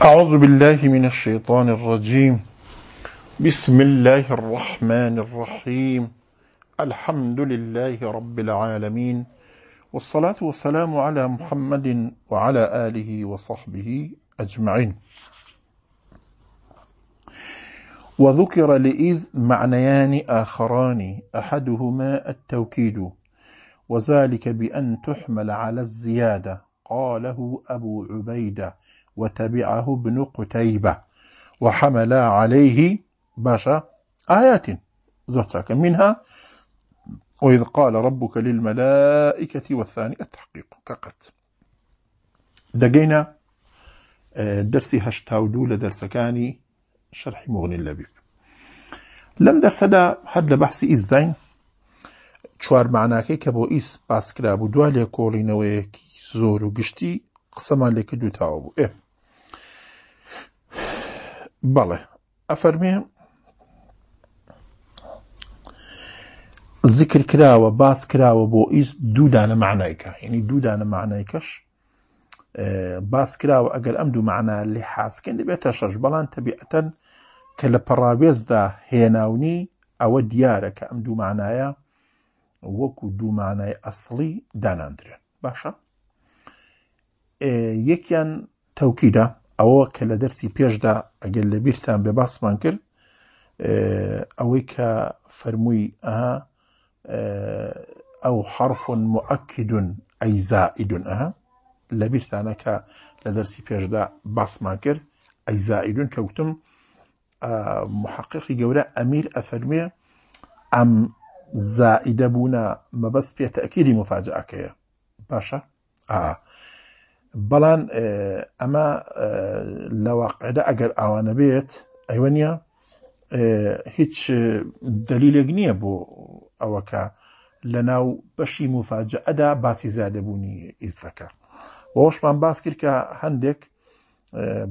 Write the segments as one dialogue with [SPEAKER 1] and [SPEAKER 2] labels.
[SPEAKER 1] أعوذ بالله من الشيطان الرجيم بسم الله الرحمن الرحيم الحمد لله رب العالمين والصلاة والسلام على محمد وعلى آله وصحبه أجمعين وذكر لإذ معنيان آخران أحدهما التوكيد وذلك بأن تحمل على الزيادة قاله أبو عبيدة وتبعه ابن قتيبة وحمل عليه باشا آيات ذاتك منها وإذ قال ربك للملائكة والثاني التحقيق كقت دقينا آه، درسي هشتاودو كاني شرح مغني اللبيب لم درس دا لە بەحسی ئیسداین چوار معناکەی کە بۆ ئیس باسکرا بوو دوای لێ کۆڵینەوەیەکی قسەمان لێ کرد و تاوە بوو ئێ بەڵێ ئەفەرمێ ذکر کراوە باس کراوە بۆ ئیس دوودانە معنایکە یعنی دوودانە معنایکەش باس کراوە ئەگەر ئەم دوو معنا لێ حاسکن دەبێتە شەش بەڵان تەبیعەتەن کە لە پەڕاوێزدا هێناونی ئەوە دیارە کە ئەم دوو معنایە وەکو دوو معنای ئەسڵی داناندرێن باشە یەکیان تەوکیدا ئەوە کە لە دەرسی پێشدا ئەگەر لە بیرتان بێ باسمان کرد ئەوەی کە فەرمووی ئەها ئەو حرف مؤکدون ئەی زائیدون ئەها لە بیرتانە کە لە دەرسی پێشدا باسمان کرد ئەی زائیدون کەوتم محققی گەورە ئەمیر ئەفەرمێ ئەم زائیدە بوونە مەبەست پێ تەکیری مفاجعەکەیە باشە؟ بەڵام ئەمە لەواقعدا ئەگەر ئاوانە بێت ئەیوە نیە هیچ دلیلێک نییە بۆ ئەوەکە لە ناو بەشی مفاجەدا باسی زیادەبوونی ئیزەکە وەشمان باس کرد کە هەندێک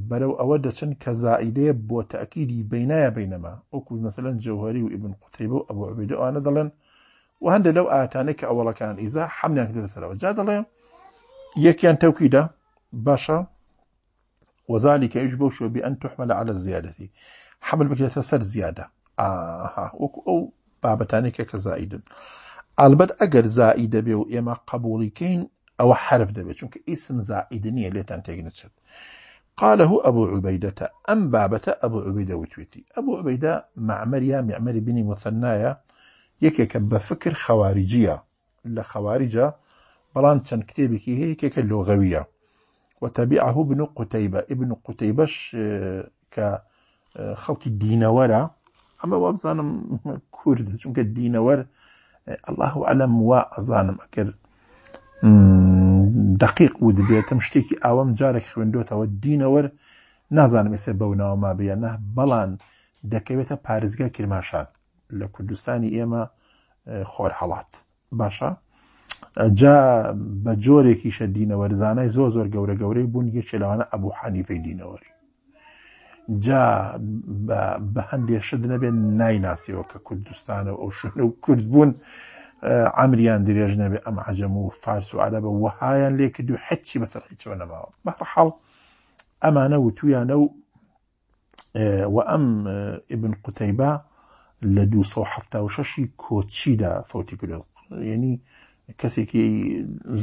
[SPEAKER 1] بەرەو ئەوە دەچن کە زائیدەیە بۆ تاکیری بینایە بینەما وەکو مەسەن جوهری و ئیبن قوتیبە و ئەوە عبیدەوانە دەڵێن و هەندە لەو ئاتانێک کە ئەوڵەکان ئیزا حەمیان لەسەرەوە جا دەڵێن يكيان توكيدا باشا وذلك يجب شو بأن تحمل على الزيادة حمل بك تسر زيادة آها أو بابتاني كزائد البت أجر زائدة بيو إما قبولي كين أو حرف دبي چونك اسم زائد نية لتان تجنتشت قاله أبو عبيدة أم بابة أبو عبيدة وتويتي أبو عبيدة مع مريم معمر بن مثنايا يكيك بفكر خوارجية لخوارجة بەڵام چەند کتێبێکی هەیە کێکە لۆغەویە وتەبیعه بن قوتەیبە ئبن قوتەیبەش کە خەڵکی دینەوەرە ئەمە وابزانم کورد چونکە دینەوەەر الله علم وا ئەزانم ئەکر دقیق و دەبێتم شتێکی ئاوەم جارێک خوێندوێتەوە دینەوەەر نازانم ئێسێ بەوناوە ما بە نه بەڵان دەکەوێتە پارێزگای کرماشان لە کوردستانی ئێمە خۆرحڵات باشە؟ جا بە جۆرێکی شە دینەوەرزانای زۆ زۆر گەورە گەورەی بوون یەکێ لەوانە ئەبوو حەنیفەی دینەوەری جا بە هەندێک شت نەبێن نایناسیەوە کە کوردستانە ئەو شوێن و کورد بوون ئەمریان درێژ نەبێ ئەم عجەم و فارس و عە بە وهایان لێ کردو حچی بەسەر هیچەوە نەماوە بەحڵ ئەمانە و تویانە و و ئەم ئبن قوتەیبا لە 1970 کۆچیدا فوتی کرد ینی کەسێکی يعني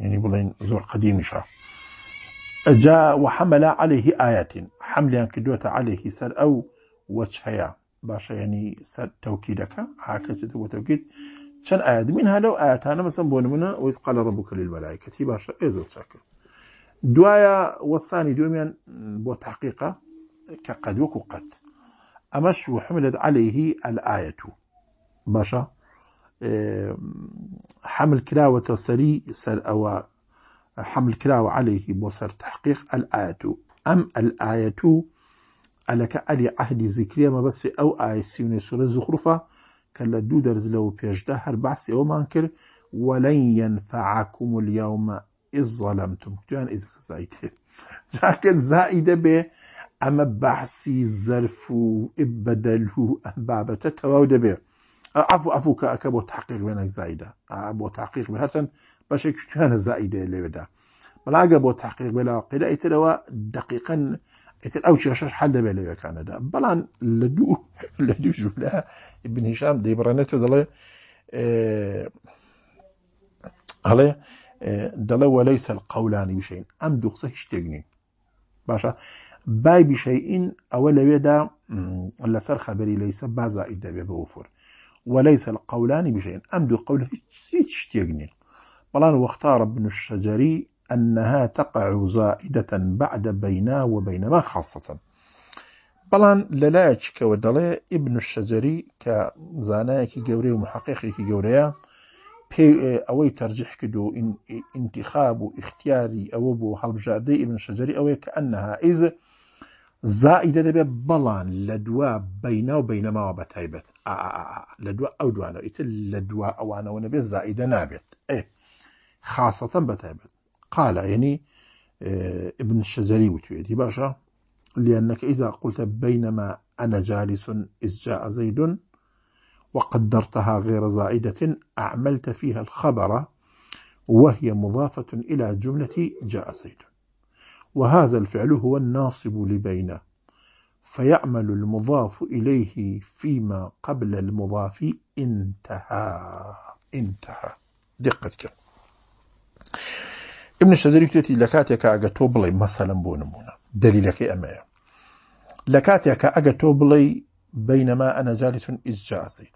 [SPEAKER 1] یعنی زور قديم قدیمیشە جا وحمل عليه ئاياتین حملیان كدوة عليه سر أو وجه هەیە باشا يعني سەر تەوکیدەکە ئاکەچێتە بۆ تەوکیت چەند ئايات منها آيات أنا مثلا بون نمونە ویس قال ربك للملائكة باشە ئێ زۆر چاکە دوایە وەسانی دومیان بۆ تحقیقە کە قەد وەکو وحملت عليه الآية باشا حمل كراوة سري سر أو حمل كراوة عليه بصر تحقيق الآية أم الآية ألك ألي عهد ذكرية ما بس في أو آية سيوني سورة زخرفة كلا دو درز لو بيجده هر بحث أو مانكر ولن ينفعكم اليوم إذ ظلمتم كتوان إذا كزايده جاكت زائدة به أما بحثي الظرف وإبدله أم بابتة تواود دبه ئەفو ئەفو کە ئەەکە بۆ تاقیق وێنێک زایدا بۆ تاقیق بە هەرچەند بەشێک شتێنە زایدێ لێوێدا بەلاگە بۆ تاقیق بێلاوە قیدا ئیترەوە دقیقەن ئیتر ئەو چێشش حل دەبێت لەوێکانەدا بەڵام لە دوو لە دوو ژولا بنیشام دەیبڕێنێتە دەڵێ هەڵێ دەڵێ وەلەی سەر قەولانی بشین ئەم دوو قسە هیچ شتێکنین باشە بای بیشەئین ئەوە لەوێدا لەسەر خەبەری لەیسە بازائید دەبێت بە وفر وليس القولان بشيء أمد قول هيتش تيغني بلان واختار ابن الشجري أنها تقع زائدة بعد بينا وبينما خاصة بلان للاج كودلي ابن الشجري كزانايكي جوري ومحققيكي جوريا پێی ئەوەی تەرجح کرد و انتخاب و اختیاری ئەوە بۆ هەڵبژاردەی ئبن شەجری ئەوەیە کە ئەنها ئیز زائیدە دەبێت بەڵان لە دوا بەینا و بەینەماوە بە تایبەت آه، آه، آه، لە او ئەو دوانەوە ئیتر أو أنا ئەوانەوە نەبێت زائیدە نابێت ئێ إيه. خاصەتەن بەتابێت قالە ینی يعني، ابن الشجري وتويتي باشا لأنك إذا قلت بينما أنا جالس إذ جاء زيد وقدرتها غير زائدة أعملت فيها الخبر وهي مضافة إلى جملة جاء زيد وهذا الفعل هو الناصب لبين فيعمل المضاف إليه فيما قبل المضاف انتهى انتهى دقتك ابن الشدريك تأتي لكاتك توبلي مثلا بونمونا دليلك أمايا لكاتك توبلي بينما أنا جالس إذ جاء زيد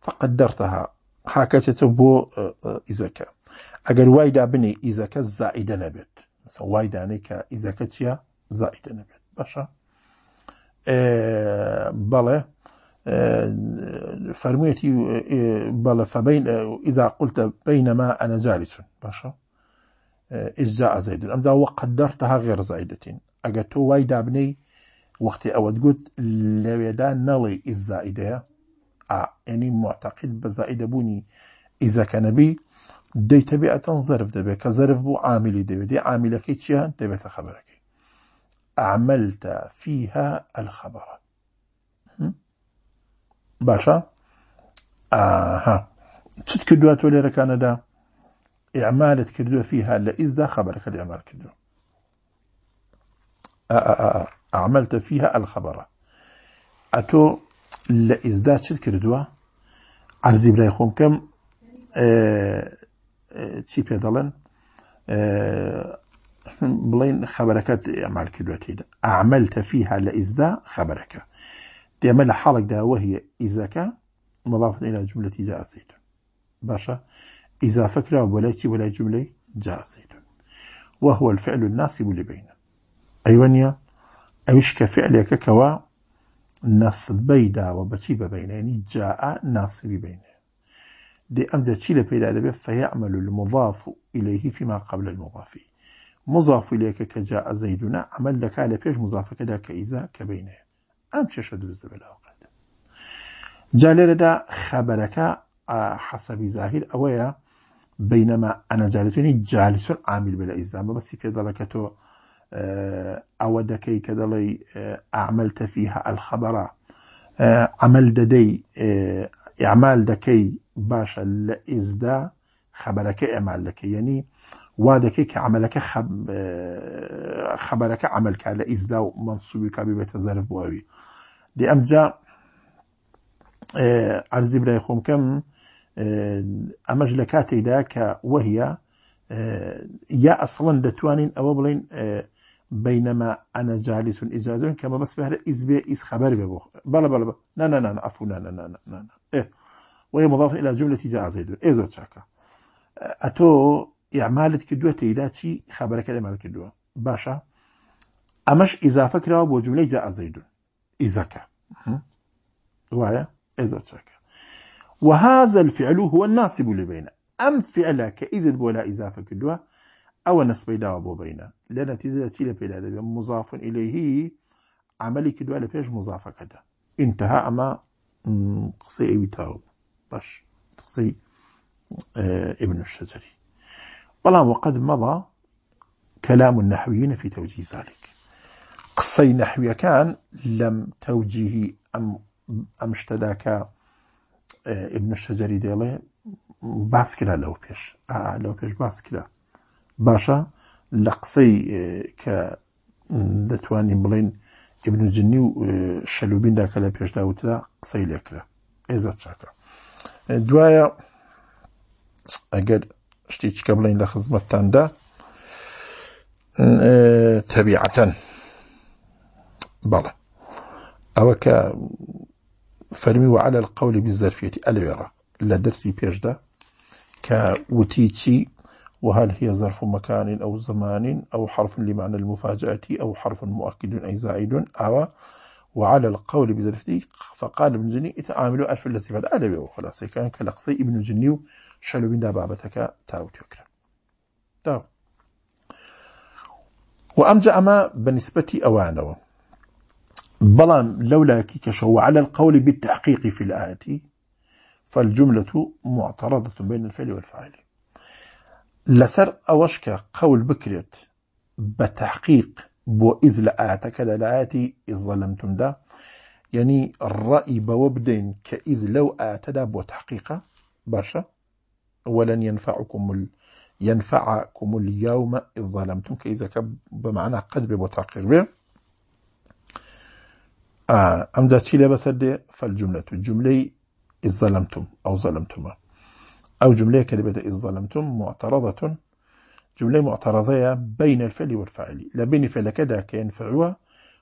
[SPEAKER 1] فقدرتها هكذا تبو إذا كان أقل وايد أبني إذا كان زائد نبت مثلا وايد أنيك إذا كتيا زائد نبت باشا بەڵێ فەرموویەتی بەڵە فەبین ئیزا قولتە بینەما ئەنەجاری چون باشە ئجا ئازایدن ئەمدا وە قەدەرتەها غێ ڕزایدەتین ئەگە تۆ وای دابنەی وەختی ئەوەت گوت لەوێدا نەڵی ئیزائیدەیە ئەنی معتەقید بە زائیدەبوونی ئیزەکە نەبی دەیتەبێ ئەتەن زەرف دەبێت کە زەرف بوو عامیلی دەوێت عامیلەکەی چیان دەبێتە خەبەرەکە أعملت فيها الخبر باشا آه ها تكدوها تولي ركاندا إعمالت تكدوها فيها لإز دا خبرك الإعمال كدو آه آه آه. أعملت آه. فيها الخبر أتو لإز دا تكدوها عرزي بلاي خوم كم آه آه. تشيبيا دالن بلين خبركات أعمال كدوات هيدا أعملت فيها لە ئیزدا خەبەرەکە دێمە لە حاڵێکدا وهي ئیزەکە مضافة إلى جملة جاء زيد باشا إذا فكرة ولايتي ولا جملة جاء زيد وهو الفعل الناسب لبين أيوانيا أيش كفعلك كوا نصب بيدا وبتيب بين يعني جاء ناصب بين دي أمزة تشيل بيدا فيعمل المضاف إليه فيما قبل المضاف مضاف إليك كجاء زيدنا عمل لك على بيش مضاف مزافەکەدا كإذا كبينه أم تشهد ئەم أو قد بە لاوقات خبرك آه، حسب خەبەرەکە أويا بينما أنا جالتني جالس عامل بلا بە بس ئیسلام بەسی پێ دەڵەکە تۆ ئەوە أعملت فيها دەڵی آه، عمل ددي آه، إعمال دكي باشا لە ئێزدا خەبەرەکە ئەمال دەکە وادك دەکەی کە ئەعملەکە خەبەرەکە ئەعملکە لە ئیزدا و منسوبی کا ببێتە زەرف بواوی دی ئەمجا ئەرزی اه، برای خۆم کەم ئەمەش لە کاتێکدا کە وەهە بينما أنا جالس إجازة كما بس بهر إز بي إز خبر ببو بلا بلا بلا نا نا نا عفوا نا نا نا نا نا إيه وهي مضافة إلى جملة جاء إيه زوج شاكا أتو إعمالت كدوة تيلاتي چی خبرەکە لەمال کردووە باشا ئەمەش ئیزافە کراوە بۆ جوولەی جا ئەزەیدون ئیزەکە وایە إذا تشاكا وهذا الفعل هو الناصب لبينه أم فعلا كإذن بولا إضافة كدوة أو نسب إلى أبو لأن لنتيجة تيلا بلا مضاف إليه عملي كدوة لبيش مضافة كده انتهى أما قصي إبتاو باش قصي اه، ابن الشجري بلام وقد مضى كلام النحويين في توجيه ذلك قصي نحوي كان لم توجيه أم أمشتداك آه، ابن الشجري ديالي باس كلا لو بيش آه, آه، لو بيش باس كلا باشا لقصي آه، ك دتوان بلين ابن جني شلوبين داك لا بيش لا قصي لكلا إذا تشاكا دوايا أجد شتێکی کە بڵین تاندا تبيعة بلا أو كا فرمي وعلى القول ألا يرى لا درسي بيجدا كوتيتي وهل هي ظرف مكان أو زمان أو حرف لمعنى المفاجأة أو حرف مؤكد أي زائد أو وعلى القول بزلفته فقال ابن جني اتعاملوا أشف الذي بعد وخلاص كان كلقصي ابن جني شلو بنا بابتك تاو تيوكرا تاو طيب. وأمجا أما بالنسبة اوانا بلان لولا كشو على القول بالتحقيق في الاتي فالجملة معترضة بين الفعل والفاعل لسر أوشك قول بكرت بتحقيق بۆ ئیزلعاتەکە لە از ئیزەلمتم دا یعنی ڕئی بەوە بدەین کە لو آتا دا بو تحقیقا باشە ولن ينفعكم ال... ينفعكم اليوم إذ ظلمتم كإذا كب بمعنى بو تحقيق به آه أم ذا تشيلة بسد فالجملة الجملة إذ ظلمتم أو ظلمتما أو جملة كلمة إذ ظلمتم معترضة جملة معترضية بين الفعل والفاعل لا بين فعل كذا كينفعوا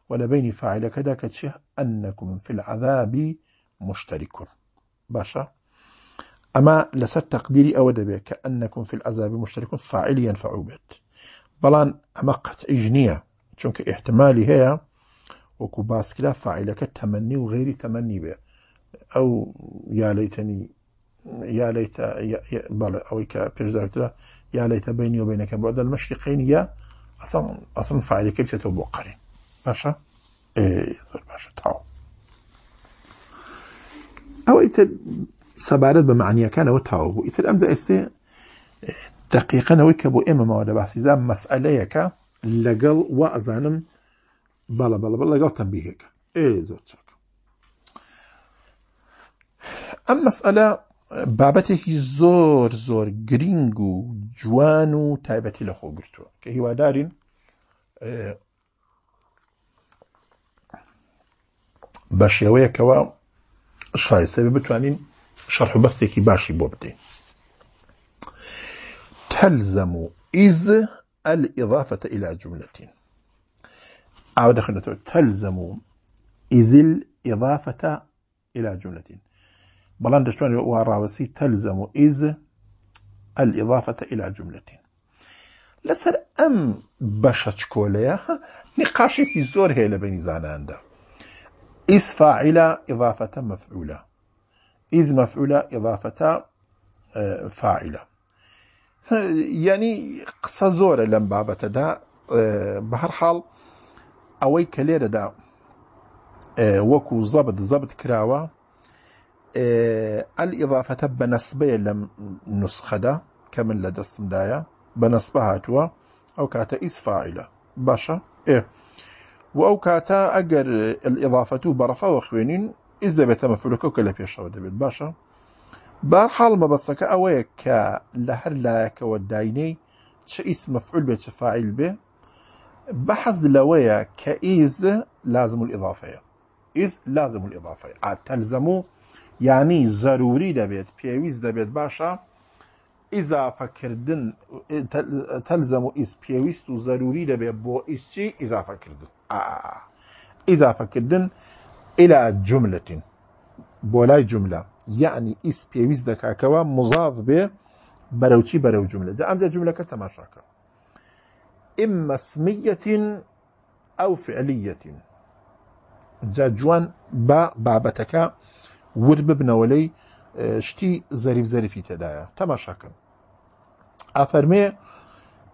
[SPEAKER 1] ولا بين فاعل كذا كتشيه أنكم في العذاب مشتركون باشا أما لسا تقديري أو دبي كأنكم في العذاب مشتركون فاعل ينفعوا بيت بلان أما قت إجنية چونك احتمالي هي وكو باسكلا فاعلك تمني وغير تمني بي أو يا ليتني يا ليت بله أوي كبيش يا ليت بيني وبينك بعد المشرقين يا أصلا أصلا فعلي كيف تتوبوا قرين باشا إيه زور باشا تعو أو إتر سبارد بمعنى كان وتعوب إتر أمزا إستي دقيقا نويك بو إما ما ودا بحثي زام مسألة يكا لقل وأزانم بلا بلا بلا لقل تنبيهك إيه زور تشك أما مسألة بابەتێکی زۆر زۆر گرنگ و جوان و تایبەتی لەخۆ گرتووە کە هیوادارین اه، بە شێوەیەکەوە شایسەبێ بتوانین شەرح و بەستێکی باشی بۆ بدەین تەلزەم و ئیز ئەل ئضافەتە ئیلا جملەتین ئاو دەخنێتەوە تەلزەم و ئیزیل ئضافەتە إلى جملة بلان دەشتوانێت وراوسي تلزم تەلزەم الإضافة إلى جملة أم ئەم بەشە چکۆلەیە نقاشي في هەیە لە بینی زاناندا إذ فاعلة إضافة مفعولة إذ مفعولة إضافة آه، فاعلة يعني قصة زور لم بابتا بە آه، بهر حال أوي كليرة لێرەدا آه، وكو زبط زبط كراوه الإضافة بەنسبەیە لم نسخة دا كمن لە دەستمدایە بەنسبە هاتووە أو كاتا ئیسفاعیلە باشە ئێ إيه. و ئەو کاتە ئەگەر ئڵافەت و بەڕەفەوە خوێنین ئیز دەبێتە مەفلوکە کە لە پێشەوە دەبێت باشە بار حاڵ مەبەستەکە ئەوەیە کە لە مفعول لایەکەوە فاعل چ بحز لويا بێ لازم الإضافة ئیز لازم الإضافة تلزمو یانی زەروری دەبێت پێویست دەبێت باشە ئیزافەکردن تەلزەم و ئیس پێویست و زەروری دەبێت بۆ ئیسچی ئیزافەکردن ئیزافەکردن ئلا جملتین بۆ لای جملە یعنی ئیس پێویست دەکاکەوە مزاف بێ بەرەوچی بەرەو جملە جا ئەمجا جملەکە تەماشاکە ئمە سمیەتین ئەو فعلیەتین جا جوان بە بابەتەکە ور ببنەوە لەی شتی زەریف زەریفی تێدایە تەماشاکەم ئافەرمێ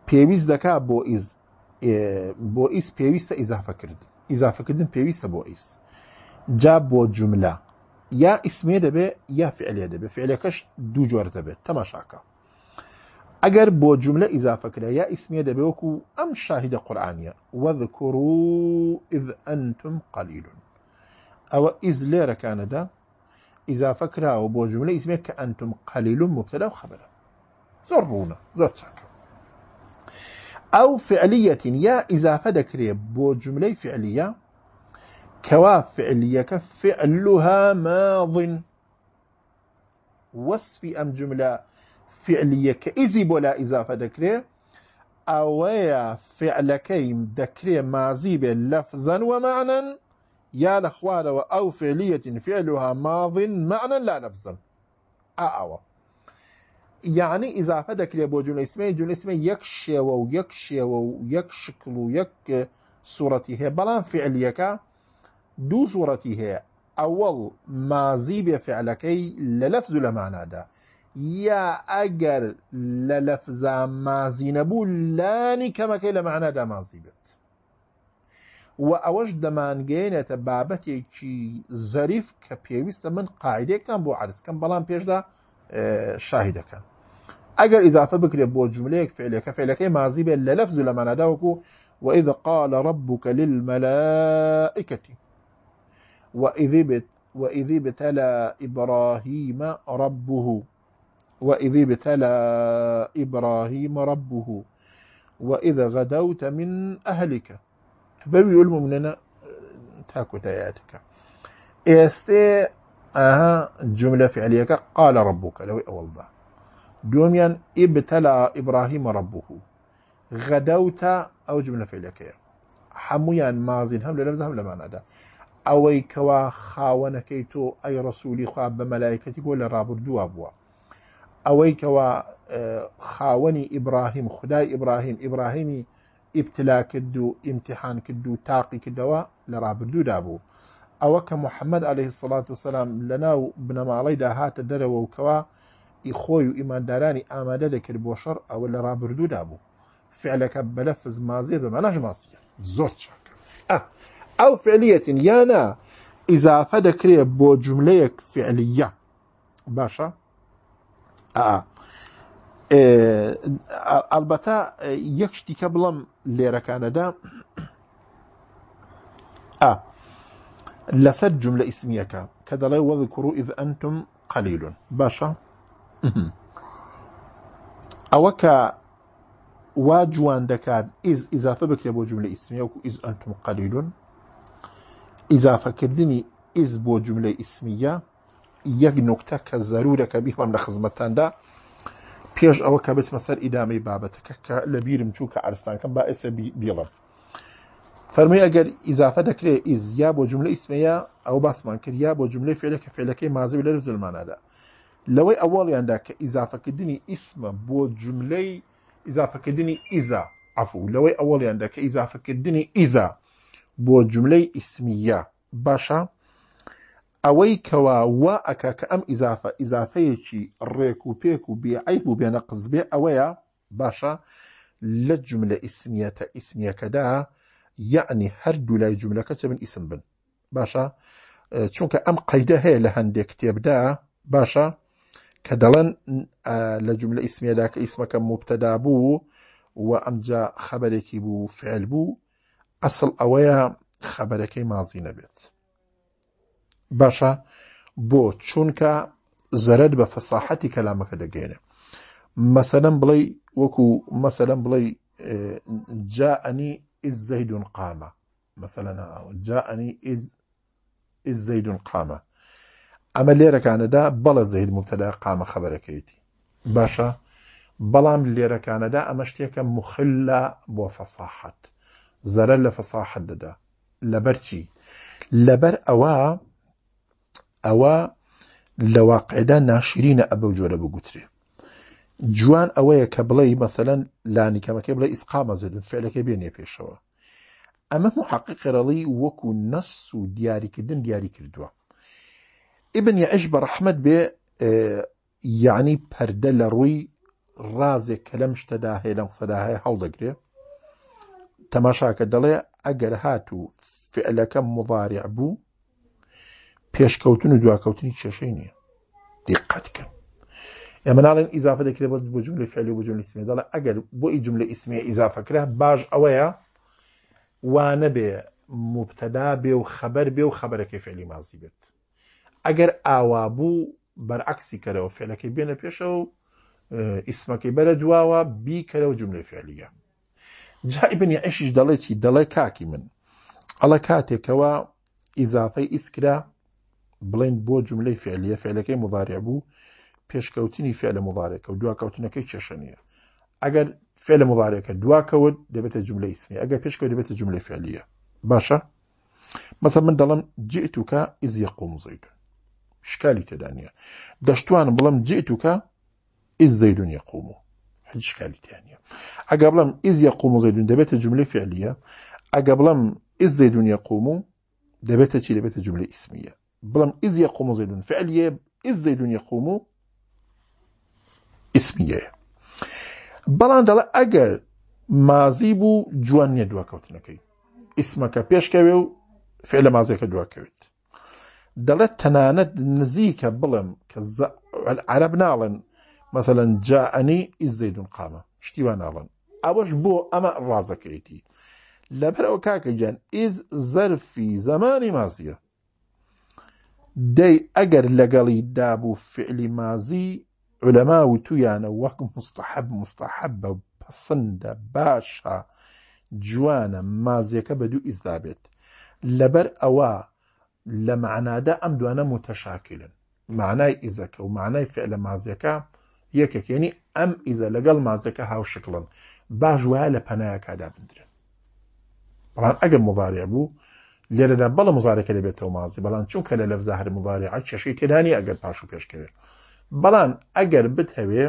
[SPEAKER 1] پێویست دەکا بۆ ئیز بۆ ئیس پێویستە ئیزافەکرد ئیزافەکردن پێویستە بۆ ئیس جا بۆ جملە یا ئیسمێ دەبێ یا فعلێ دەبێ فعلەکەش دوو جۆر دەبێت تەماشاکە ئەگەر بۆ جملە ئیزافەکرە یا ئیسمێ دەبێ وەکو ئەم شاهیدە قورآانیە وەذکوڕ ئذ ئەنتم قەلیلون ئەوە ئیز لێرەکانەدا إذا فكرة أو بو جملة اسمية كأنتم قليل مبتدا وخبر زرونا زر أو فعلية يا إذا دكري بو جملة فعلية كوا فعلية كفعلها ماض وصف أم جملة فعلية كإزي بولا إضافة أو يا فعلكين دكري مازيب لفظا ومعنى يا الأخوان أو فعلية فعلها ماض معنى لا نفسا أعوى يعني إذا إضافة دكري بو يكشي و يكشي و يكشيوة و يك صورتي صورتها بلان فعليك دو صورتها أول ما زيب بفعلكي للفظ لمعنى دا يا أجر للفظ ما زينبو لاني كما كي لمعنى دا ما به و اوش تا دەمانگەێنێتە چی زریف که پیویست من قاعده بو عرض قاعدێکم بلان پیش دا آه، شاهده کن اگر اضافه بو جمله اک فعله که فعله که مازی لمنه دا وکو و اذ قال ربك للملائكة وإذ بت وإذ بتلا ابراهیم ربه و وإذ بتلا ابراهیم ربه و اذ غدوت من اهلکه بەوی ئولم منەنە تاکۆتایاتەکە ئێستێ ئاها جملە فعلیەکە قالە ڕبووکە لەوەی ئەوەڵدا دومیان ئیبتەلا ئیبراهیمە ڕبووه غەدەوتە ئەو جملە فعلەکەیە هەمویان مازین هەم لە لەفز هەم لەمانادا ئەوەی کەوا خاوەنەکەی تۆ ئەی ڕسوولی خوا بە مەلایکەتی بۆ لە ڕابردووە بووە ئەوەی کەوا آه، خاوەنی ابراهيم خدای ئیبراهیم ئیبراهیمی ئیبتلا کرد و ئیمتحان کرد و تاقی کردەوە لە ڕابردوودا بوو ئەوە کە محەممەد عليه سڵات وسلام لە ناو بنەماڵیدا هاتە دەرەوە وکەوە ئیخۆی و ئیماندارانی ئامادە دەکرد بۆ شەڕ ئەوە لە ڕابردوودا بوو فعلەکە بەلە فزمازێ بمە نەژماسیە زۆر چاکە ئەو فعلیەتین یانە ئیزافە دەکرێت بۆ جملەیەک فعلیە باشە ئەلبەتە یەک شتیکە بڵم لێرەکانەدا لەسەر جملە ئیسمیەکە کە دەڵێ وەذ کوڕ ئیز ئەنتم قەلیلون باشە ئەوە کە وا جوان دەکات ئیز ئیزافە بکرێ بۆ جملە ئیسمیە وکو ئیز ئەنتم قەلیلون ئیزافەکردنی ئیز بۆ جملە ئیسمیە یەک نکتە کە زەرورەکە بیخوام لە خزمەتاندا پێش ئەوە کە بچمە سەر ئیدامی بابەتەکە کە لە بیرم چوو کە ئارستانکەم با ئێسە بیڵم فەرمی ئەگەر ئیزافە دەکرێت ئیزیا بۆ جملە ئیسمەیە ئەو باسمان کردیا بۆ جملەی فێلە کە فێلەکەی مازەوی لەر زلمانادا لەوەی ئەوڵیاندا کە ئیزافەکردنی ئیسمە بۆ جملەی ئیزافەکردنی ئیزا عفو لەوەی ئەوڵیاندا کە ئیزافەکردنی ئیزا بۆ جملەی ئیسمیە باشە ئەوەی کەوا وا ئەکا کە ئەم ئیزافە ئیزافەیەکی ڕێک و پێک و بێعیب و بێنە قزبێ ئەوەیە باشە لە جملە ئیسمیەتە ئیسمیەکەدا یعنی هەردوو لای جملەکە چ من ئیسم بن باشە چونکە ئەم قەیدە هەیە لە هەندێک کتێبدا باشە کە دەڵێن لە جملە ئیسمیەدا کە ئیسمەکە مبتەدا بوو و ئەمجا خەبەرێکی بوو فعل بوو ئەسڵ ئەوەیە خەبەرەکەی مازی نەبێت باشە بۆ چونکە زەرد بە فەساحەتی کەلامەکە دەگەێنێ مەسەلم بڵێ وەکو مەسەلم بڵێ جا ئەنی ئز زەیدون قامە مەسەلە جا ئەنی ئز ئز زەیدون قامە ئەمە لێرەکانەدا بەڵە زەید مبتەدا قامە خەبەرەکەیتی باشە بەڵام لێرەکانەدا ئەمە شتێکە مخللا بۆ فەساحەت زەرە لە فەساحت دەدا لەبەر چی لەبەر ئەوە ئەوە لە واقعدا ناشرینە ئەبە جۆرە بگوترێ جوان ئەوەیە کە بڵێ مەسەەن لانیکەمەکەی بڵێ ئیسقامە زدن فعلەکە بێنێ پێشەوە ئەمە محققڕەڵی وەکو نەس و دیاریکردن دیاری کردووە ئبن یعش بە ڕحمد بێ یعنی پەردە لە ڕووی ڕازێک کە لەم شتەدا هەیە لەم قسەدا هەیە هەڵدەگرێ تەماشاکە دەڵێ ئەگەر هات و فعلەکەم مضارع بوو پێشکەوتن و دواکەوتنی کێشەی نییە دقەتکەم ئێمە ناڵێن ئیزافە دەکرێت بۆ جملە فعلی بۆ جملە اسمێ دەڵە ئەگەر بۆ ئی جملە اسمێ ئیزافەکرا باش ئەوەیە وانە بێ مبتدا بێ و خەبەر بێ و خەبەرەکەی فعلی مازی بێت ئەگەر ئاوا بوو بەرعکسی کەرەوە فعلەکەی بێنە پێشە و ئیسمەکەی بەرە دواوە بیکەرەوە جملەی فعلیە جایبنی عشش دەڵێ چی دەڵێ کاکی من ئەڵە کاتێکەوە ئیزافەی ئیسکرا بڵین بۆ جملەی فعلیە فعلەکەی مدارێ بوو پێشکەوتنی فعلە مدارێکە و دواکەوتنەکەی چێشەنیە ئەگەر فعلە مدارێکە دواکەوت دەبێتە جملە ئیسمی ئەگە پێشکەوت دەبێتە جملەی فعلیە باشە مەسە من دەڵم جیت وکە ئیزیە قومزیت شکالی تێدانە دەشتوانم بڵم جیت وکە ئیز زەیدون یەقوم و هیچ شکالی تیانە ئەگە بڵم ئیز یەقوم زەیدون دەبێتە جملەی فعلیە ئەگە بڵم ئیز زەیدون یەقوم و دەبێتە چی دەبێتە جملەی ئیسمیە بڵم ئیز یەقوم زەیدون فعلیە ئیز زەیدون یەقوم و ئیسمیە بەڵام دەڵە ئەگەر مازی بوو جوان نییە دواکەوتنەکەی ئیسمەکە پێشکەوێ و فێ لە مازیەکە دواکەوێت دەڵێت تەنانەت نزیکە بڵم کە عرب ناڵن مثلەن جاعنی ئیززەیدون قامە شتیوان ناڵن ئەوەش بۆ ئەمە ڕازەکەیتی لەبەر ئەو کاکە گیان ئیز زەرفی زەمانی مازیە دەی ئەگەر لەگەڵی دابوو فعلی مازی علەما و تویانە وەک مستحب مستحب بە پسندە باشە جوانە مازیەکە بە دوو ئیزدابێت لەبەر ئەوە لە معنادا ئەم دوانە متەشاکلن معنای ئیزەکە و معنای فعل لە مازیەکە یەکێکێنی ئەم ئیزە لەگەڵ مازەکە هاوشکڵن باش وایە لە پەنایەکەدا بدرێن بەڵام ئەگەر مڤارێ بوو لێرەدا بەڵە مزارەکە دەبێتەوە مازی بەڵام چونکە لە لەف زاهر مزارعە کێشەی تێدانی ئەگەر پاش و پێشکەوێت بەڵام ئەگەر بت هەوێ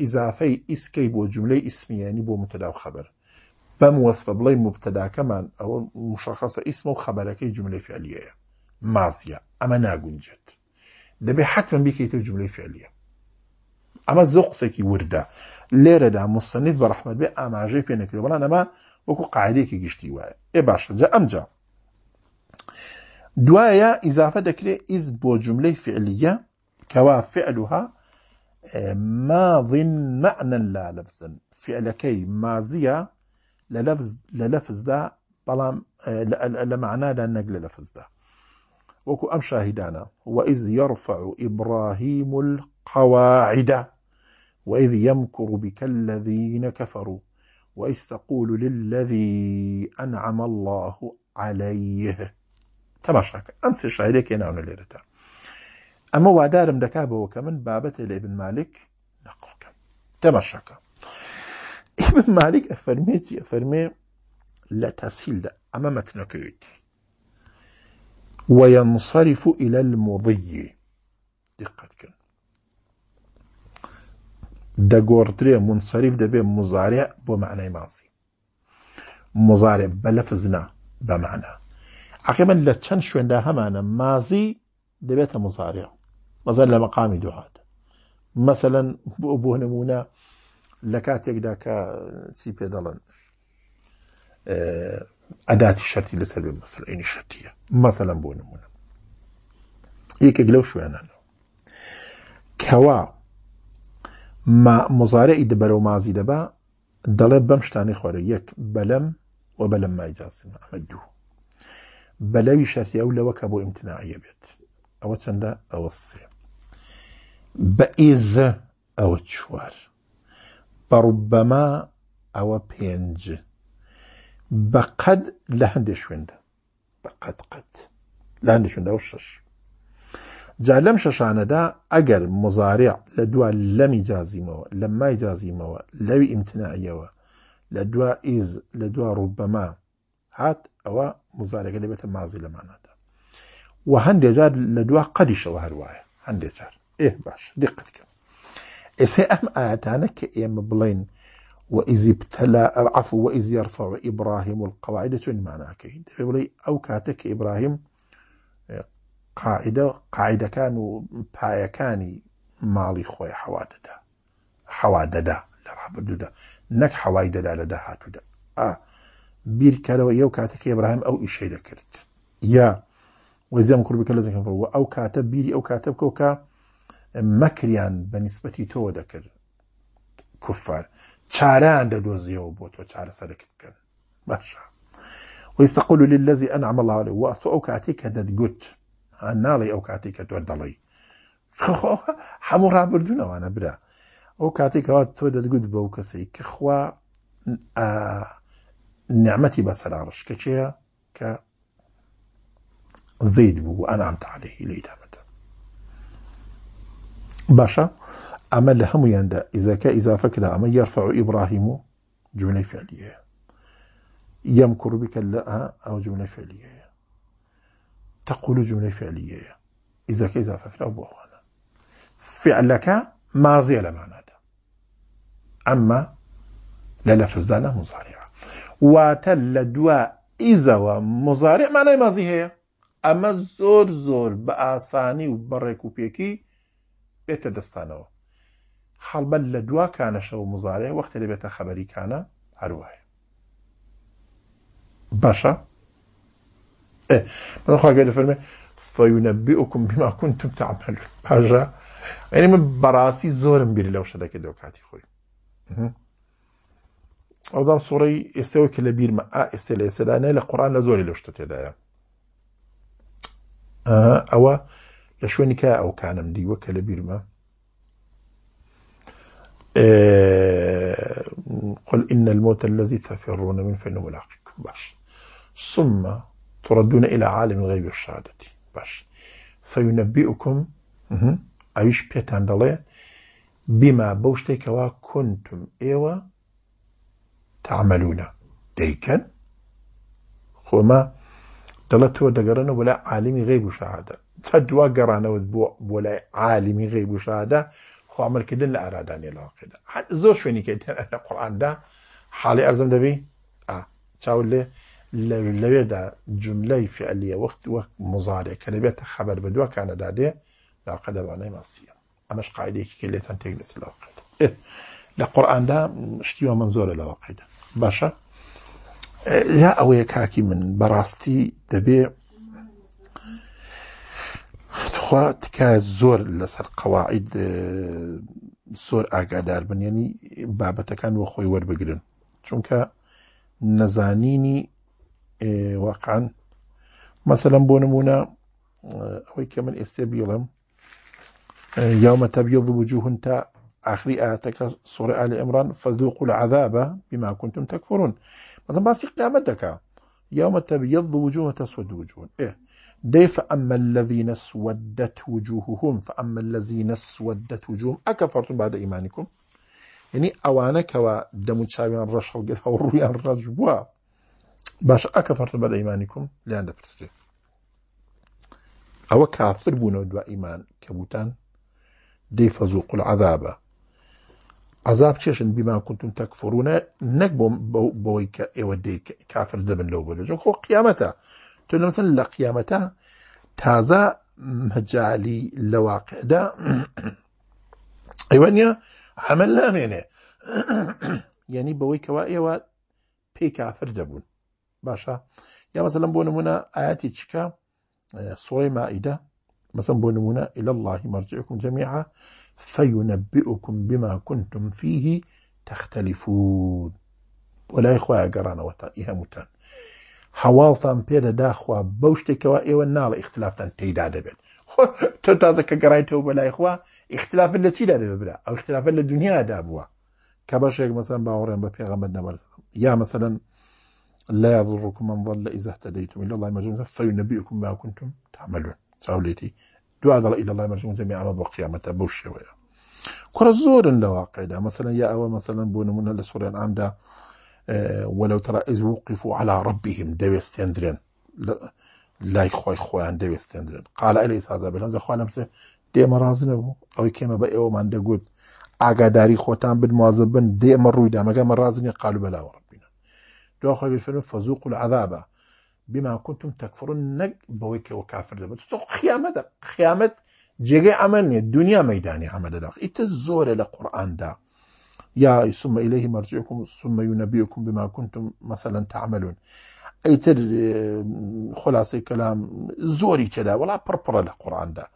[SPEAKER 1] ئیزافەی ئیسکەی بۆ جملەی ئیسمیانی بۆ متداو خەبەر بەم وەسفە بڵێ مبتەداکەمان ئەوە مشخصە ئیسمە و خەبەرەکەی جملەی فعلیەیە ماسیە ئەمە ناگونجێت دەبێ حتمما بیکەیت و جملەی فعلیە ئەمە زۆ قسێکی وردە لێرەدا مستنیت بە ڕحمەت بێ ئاماژەی پێنەکرێ بەڵان ئەمە وەکو قاعدێکی گشتی وایە ئێ باشە جە ئەمجا دوايا إضافة دكري إذ بو جملة فعلية كوا فعلها آه، ماض معنى لا لفظا كي مازية للفظ, للفظ دا بلام آه، لمعنى لا نقل لفظ دا وكو أم شاهدانا وإذ يرفع إبراهيم القواعد وإذ يمكر بك الذين كفروا وإذ تقول للذي أنعم الله عليه تەماشاکە ئەم سێ شاعرێکی ناونە لێرەدا ئەمە وادارم دەکا بەوە کە من بابەتە مالك بن مالک نەقڵکەم تەماشاکە ئیبن مالک ئەفەرمێتی ئەفەرمێ لە تەسیلدا ئەمە مەتنەکەوێت وينصرف إلى المضي دقة كن دقورتري منصرف دبي مزارع بمعنى ماسي مزارع بلفزنا بمعنى عقیبن لە چەند شوێندا هەمانە مازی دەبێتە مزارێ مەزەر لە مەقامی دوهات مەسەەن بۆ بۆ نمونە لە کاتێکدا کە چی پێ دەڵن ئەداتی شەری لەسەر بێ مەسلینی شەتیە مەسەەن بۆ نمونە یەکێک لەو شوێنانەوە کەوا مزارەی دەبەرە و مازی دەبا دەڵێ بەم شتانی خۆرە یەک بەلەم و بەلەم مایجاسم ئەمە دوو بەلەوی شەرتی ئەو لەوە کە بۆ ئیمتناعە بێت ئەوە چەندە ئەوە سێ بە ئێزە ئەوە چوار بەڕوبەما ئەوە پێنج بە قەت لە هەندێک شوێندا بە قەت قەت لە هەندێک شوێندا و شش جا لەم شەشانەدا ئەگەر مزارع لە دوا لەمی جازیمەوە لە مای جازیمەوە لەوی ئیمتناعیەوە لە دوا ئیز لە دوا ڕوبەما هات ئەوە مزارەکە دەبێتە مازی لەمانادا و هەندێک جار لە دوا قەدیشەوە هەروایە هەندێک جار ئێ باش دقتکە ئێسێ ئەم ئاەتانە کە ئێمە بڵین وإذ ابتلى أو عفوا وإذ يرفع إبراهيم القواعد شنو معناها كي دبي أو كاتك إبراهيم قاعدة قاعدة كانوا بايا كاني مالي خوي حواددا حواددا لرحب دودا نك حوايددا لدا هاتودا آه بیرکەرەوە یەو کاتەکە ئێبراهیم ئەو ئیشەی دەکرد یا وەزیام کوور بکە لە زەکەەوە ئەو کاتە بیری ئەو کاتە بکەوت کە مەکریان بە نسبەتی تۆ دەکرد کوفار چارەیان دەدۆزیەوە بۆ تۆ چارە سەرەکە بکەن باشە ویستەقل للذي أنعم الله عليه وأستو أو كاتيك ددقت ناڵی ئەو کاتێک کە تۆ دەڵی هەموو ڕابردونەوانە برا ئەو کاتێکەوە تۆ دەدگوت بەو کەسەی کە خوا نعمتي بسر عرش كشيا ك زيد بو أنعمت عليه ليدا متى باشا أما لهم يندى إذا كا إذا فكر أما يرفع إبراهيم جملة فعلية يمكر بك لا أو جملة فعلية تقول جملة فعلية إذا كا إذا فكر أبوه أنا فعلك ما زال معنى أما لا لفظ ده واتە لە دووە ئیزەوە مزارع مانای مازی هەیە ئەمە زۆر زۆر بە ئاسانی و بەڕێک و پێکی بێتە دەستانەوە وقت لە بيتا مزارێ وەختە دەبێتە خەبەریکانە هەروایە باشە بەخواگە لە فەرمێ فينبئكم بما كنتم تعملون پاژە يعني من بەڕاستی زۆرم بیر لەو شەدەکە دۆکاتی خۆی ئەوزان سوري استوى كلا بير ما ئا ئێستا لە ئێستادانە لە قورآان لە زۆری لەشتە تێدایە ئەوە لە شوێنی کا ئەو کانم دیوە کە لە بیرمە قل إن الموت الذي تفرون من فإنه ملاقيكم باش ثم تردون إلى عالم الغيب والشهادة باش فينبئكم أيش بيتان دلي بما بوشتك كنتم إيوه تعملون ديكن خوما دلتو دقرنا ولا عالمي غيب شهادة تدوى قرانا وذبوع ولا عالمي غيب شهادة خو عمل كدن لا أراداني لا حد زور شويني كدن القرآن دا حالي أرزم دبي آه تاولي لەوێ دا جملەی وقت وەخت وەک مزارێک خبر لەبێتە كان دا دي لا قد لاقە دەوانەی مەسیە ئەمەش قاعدێکی کە تنتقل تێک وقيدا لە دا شتیوە من زۆرە لەواقعدا باشە یا ئەوەیە کاکی من بەڕاستی دەبێ خوا تکە زۆر لەسەر قەواعید زۆر ئاگادار بنێنی بابەتەکان وە خۆی وەربگرن چونکە نەزانینی واقعان مەسەلم بۆ نمونە ئەوەی کە من ئێستێ بیڵم یاومە تەبیڵ وجوهن تا آخر ئاەتەکە سورة آل ئەمران فذوقوا العذاب بما كنتم تكفرون مثلا باسی قیامەت يوم تبيض وجوه تسود وجوه إيه دي فأما الذين اسودت وجوههم فأما الذين اسودت وجوههم أكفرتم بعد إيمانكم يعني أوانك ودمو تشابيان وقلها وروي ورويان رجبوا باش أكفرتم بعد إيمانكم لأن دفتسجي أو كافر بونو دوا إيمان كبوتان دي فزوق العذاب عذاب چێشن بیما کوتون تەکفڕونە نەک بۆم بۆی کە ئێوە کافر دەبن لەو بە لەجۆ خۆ قیامەتە تۆ لەمسن لە قیامەتە تازە مەجای لە واقعدا ئەیوە نیە حمل نامێنێ یعنی بەوەی کەوا ئێوە پێی کافر دەبوون باشە یا مەسەلم بۆ نمونە ئاياتی چکە سوڕی مائیدا مەسم بۆ نمونە إلى الله مرجعكم جميعا فينبئكم بما كنتم فيه تختلفون ولا إخوة گەڕانەوەتان ئیهەموتان إيها متان حوالتان بيدا ئێوە بوشتك اختلافتان النار اختلافتان تيدا تازە تتازك قرأيته ولا إخوة اختلاف اللي تيدا دەبرا أو اختلاف اللي دنیادا دابوا كباشيك مثلا باوريان باوەڕێن بە پێغەمە نەبەر لا يضركم من ضل إذا اهتديتم إلا الله مجنون فينبئكم ما كنتم تعملون سأوليتي دوا دەڵ ئیدڵای مەرجون زەمی ئەمە بۆ قیامەتە بەو شێوەیە کوڕە زۆرن لە واقعدا مەمثلەن یا ئەوە مەمثلەن بۆ نمونە لە سوورێن ئامدا وەلو تەرا ئز وقفوا على ڕبیهم لا يخوي خوان خۆیان دەوێستێندرێن قال ئەلی سازا بەلەم زەخوانە بسێ دێمە او ئەوەی کێمە بە ئێوەمان دەگوت ئاگاداری خۆتان بنمازە بن دێمە ڕوویدا مەگەمە قالوا بلا وربنا ڕبینە دواخوای بفرم فەزوق العذابه بما كنتم تكفرون نەک بويك وكافر دبت دەبێت خيامة خیامەدە خیامەت جێگەی الدنيا ميداني دنیا مەدانی ئەمەدەدا ئیتە زۆرە لە قورآاندا ثم إليه مرجعكم ثم ينبئكم بما كنتم مثلا تعملون أي تر آه، کەلام زۆری زوري كدا ولا بربرة قورآاندا دا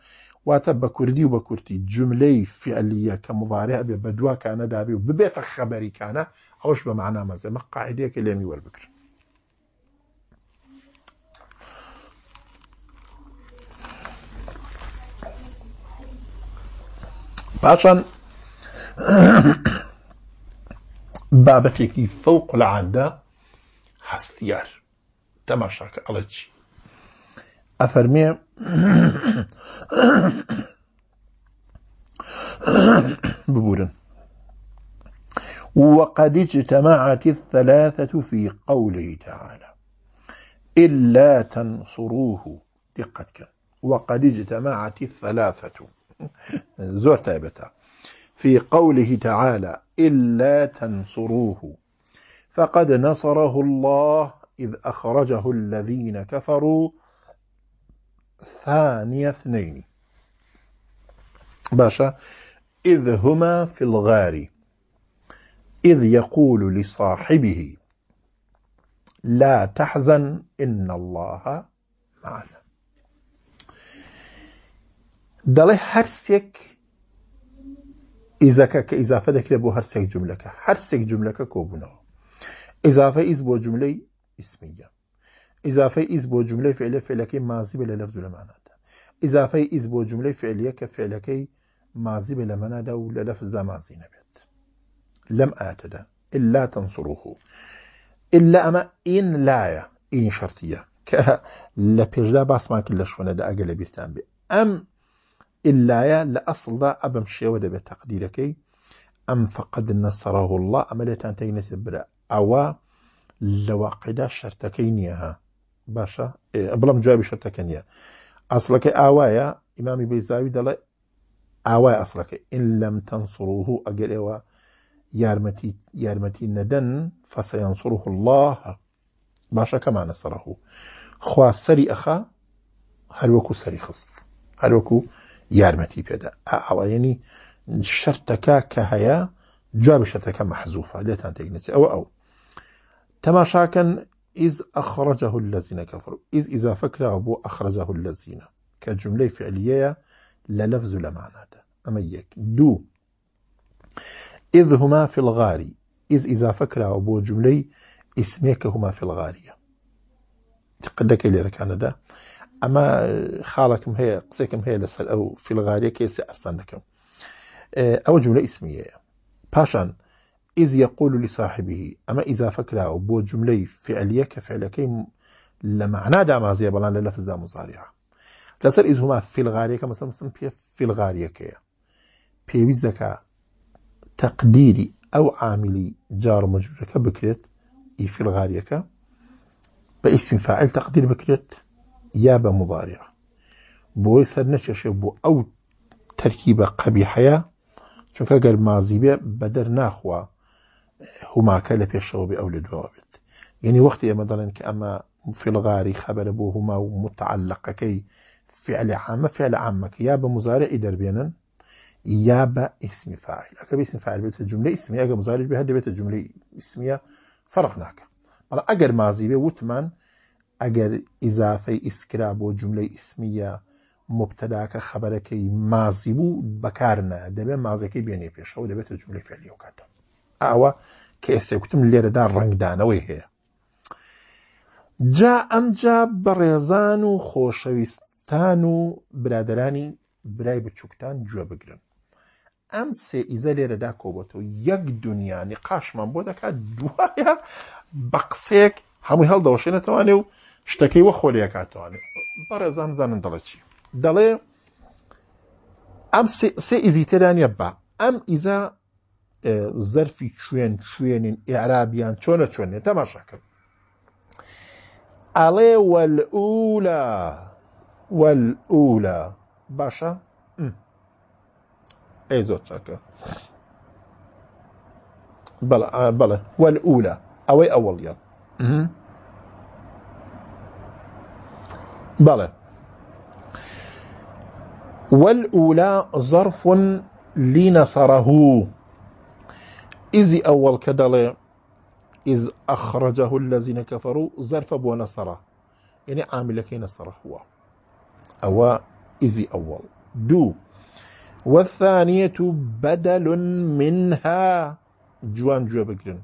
[SPEAKER 1] واتب بكردي وبكردي جملة فعلية كمضارع ببدوا كان دابي وببيت بە كان أوش بمعنى خەبەریکانە ئەوش بە معنا بابتي بابەتێکی فوق العاده هەستیار تەماشاکە ئەڵە چی ئەفەرمێ ببورن وقد اجتمعت الثلاثة في قوله تعالى إلا تنصروه دقتك وقد اجتمعت الثلاثة زور تابتا في قوله تعالى إلا تنصروه فقد نصره الله إذ أخرجه الذين كفروا ثاني اثنين باشا إذ هما في الغار إذ يقول لصاحبه لا تحزن إن الله معنا دەڵێ هەرسێک ئیزەکە کە ئیزافە دەکرێت بۆ هەرسێک جملەکە هەرسێک جملەکە کۆبوونەوە ئیزافە ئیز بۆ جملەی ئیسمیە ئیزافەی ئیز بۆ جملەی فعلە فعلەکەی مازی بە لە لەفز لەمانادا ئیزافەی ئیز بۆ جملەی فعلیە کە فعلەکەی مازی بە لە مەنادا و لە لەفزدا مازی نەبێت لەم ئاتەدا إلا تنصروه إلا أما إن لايا إن شرطية كا لبيجدا باسمان كل شونا دا أقل بيرتان بي أم إلا يا لأصل دا أبمشي ودب تقديركي أم فقد نصره الله أمليت أن تينس برا أو لواقدا شرتكينيها باشا إيه بلا مجواب شرتكينيها أصلك آوايا إمامي بيزاوي دلا آوايا أصلك إن لم تنصروه أقر إيوا يارمتي يارمتي ندن فسينصره الله باشا كما نصره خوا سري أخا هل وكو سري خصت هل وكو یارمەتی پێدا ئاوایەنی شەرتەکە کە هەیە جوابی شەتەکە مەحزوفە لێتان تێکنێتی ئەوە ئەو تەماشاکەن ئیز ئەخڕەجە هول لە زیینەکە فڕ ئیز ئیزافەکراوە بۆ ئەخرەجە هول لە زیینە کە جملەی فعلیەیە لە لەفز و لەماناتە ئەمە یەک دوو إذ هما في الغار إذ إذا فكر أبو جملي اسمك هما في الغارية تقدّر إلى ركان ده اما خالكم هي قصيكم هي لسر او في الغاليه كيس ارسان لكم أه، او جمله اسميه باشا اذ يقول لصاحبه اما اذا فكره او بو جمله فعليه كفعلك لمعنى دا مازيه بلان للفظ دا مزارعه لسر اذ هما في الغاليه كمثلا مثلا في الغاليه كي بيوي زكا تقديري او عاملي جار مجرور كبكرت اي في الغاليه ك باسم فاعل تقدير بكرت يا بمضارع مضارع بۆی سەر نەچێشێ او ئەو تەرکی بە قەبیحەیە چونکە گەر مازی بێ بەدەر ناخوا هوماکە لە پێشەوە بێ ئەو مثلا دوەوە في الغاري خبر ئێمە دەڵێن کە ئەمە فعل عام فعل عام یا بە مزارعی دەربێنن یا بە ئیسمی فاعل ئەگە باسم فاعل بيت الجمله اسميه ئەگە مضارع بێ بيت الجمله جملەی ئیسمیە فەرق ناکە بەڵ ئەگەر وتمان ئەگەر ئیزافەی ئیسکرا بۆ جملەی ئیسمیە مبتەداکە خەبەرەکەی مازی بوو بەکارە دەبێت مازەکەی بێنێ پێشەوە دەبێتە جملی فعلیوکاتە ئاوە کە ئێستا کوتم لێرەدا ڕنگدانەوەی هەیە جا ئەمجا بەڕێزان و خۆشەویستان و برادرانی برای بچووکتان گوێ بگرن ئەم سێ ئیزە لێرەدا کۆبەتەوە یەک دنیانی قاشمان بۆ دەکات دوایە بە قسێک هەمووی هەڵدەەوەشێنێتوانێ و شتەکەی وە خۆلیەکاتوانێ بەڕێزان زانن دەڵە چی دەڵێ ئەم سێ ئیزی تێدانە بە ئەم ئیزا زەرفی کوێن کوێنین ئێعرابیان چۆنە چۆنێ تەماشاکرد ئەڵێ وەلئولە وەلئولە باشە ئەی زۆر چاکە بەڵێ وەلئولە ئەوەی ئەوەڵیان بلى والأولى ظرف لنصره إذ أول كدل إذ أخرجه الذين كفروا ظرف بو نصره يعني عامل كي نصره هو أو إذ أول دو والثانية بدل منها جوان جوا بقرن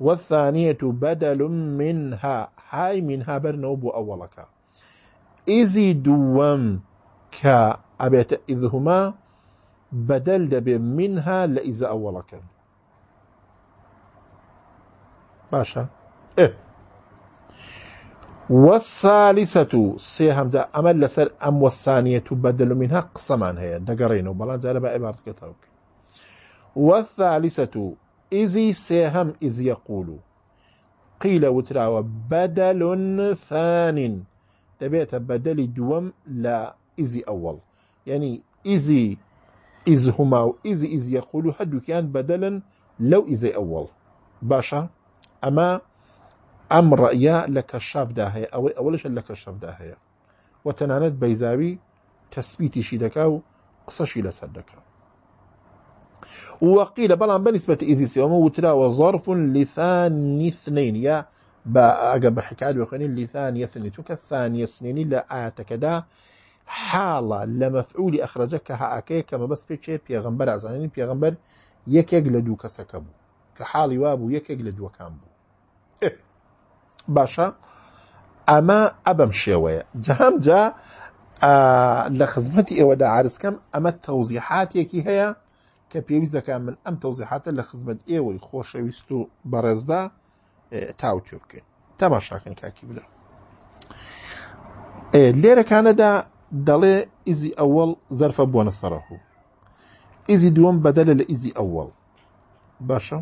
[SPEAKER 1] والثانية بدل منها هاي منها برنوب أولك ئیزی دووەم کە ئەبێتە ئیدهما بەدەل دەبێ منها لە ئیزە كان باشە وەسالیسە و سێ هەمدا ئەمە لەسەر ئەم وەسانیەت و بەدەل منها قسەمان هەیە دەگەڕێنەوە بەڵام جارە بە عێبارتکەتەوەک وەثالیسە و ئیزی سێهەم ئیزیە قول و قیلە وتراوە بەدەلون دبيت بدل دوم لا إزي أول يعني إزي إز هما و ئیزی ئیز یەقول و هەردووکیان بەدەلن لەو ئیزی ئەوەڵ باشە ئەمە ئەم ڕەیە لە کەشافدا هەیە ئەوەی ئەوەشە لك الشاف ده هي تەنانەت بيزاوي تەسبیتیشی شي دكا قسەشی لەسەر دەکا وقيل بلان بنسبة إزي سيوم وترا وظرف لثاني اثنين يا بە ئەگە بە حکات بخێنین لیثان یەسنی چونکە ثانیە سنێنی لە ئاەتەکەدا حاڵە لە مەفعولی ئەخرەجە کە هاکەیە کەمە بەست پێ چێ پێغمبەر ئازانانی پێغمبەر یەکێک لە دوو کەسەکە بوو کە حاڵی وا بوو یەکێک لە دووەکان بوو باشە ئەمە ئەبەم شێوەیە جەهام جا لە خزمەتی ئێوەدا عرزکەم ئەمە تەوزیحاتێکی هەیە کە پێویست دەکە من ئەم تەوزیحاتە لە خزمەت ئێوەی خۆشەویست و بەڕێزدا تاوتێ بکەین تەماشاکەن کاکی بلە لێرەکانەدا دەڵێ ئیزی ئەوەڵ زەرفە بۆنە سەرەخ و ئیزی دووەم بەدەلە لە ئیزی ئەوەڵ باشە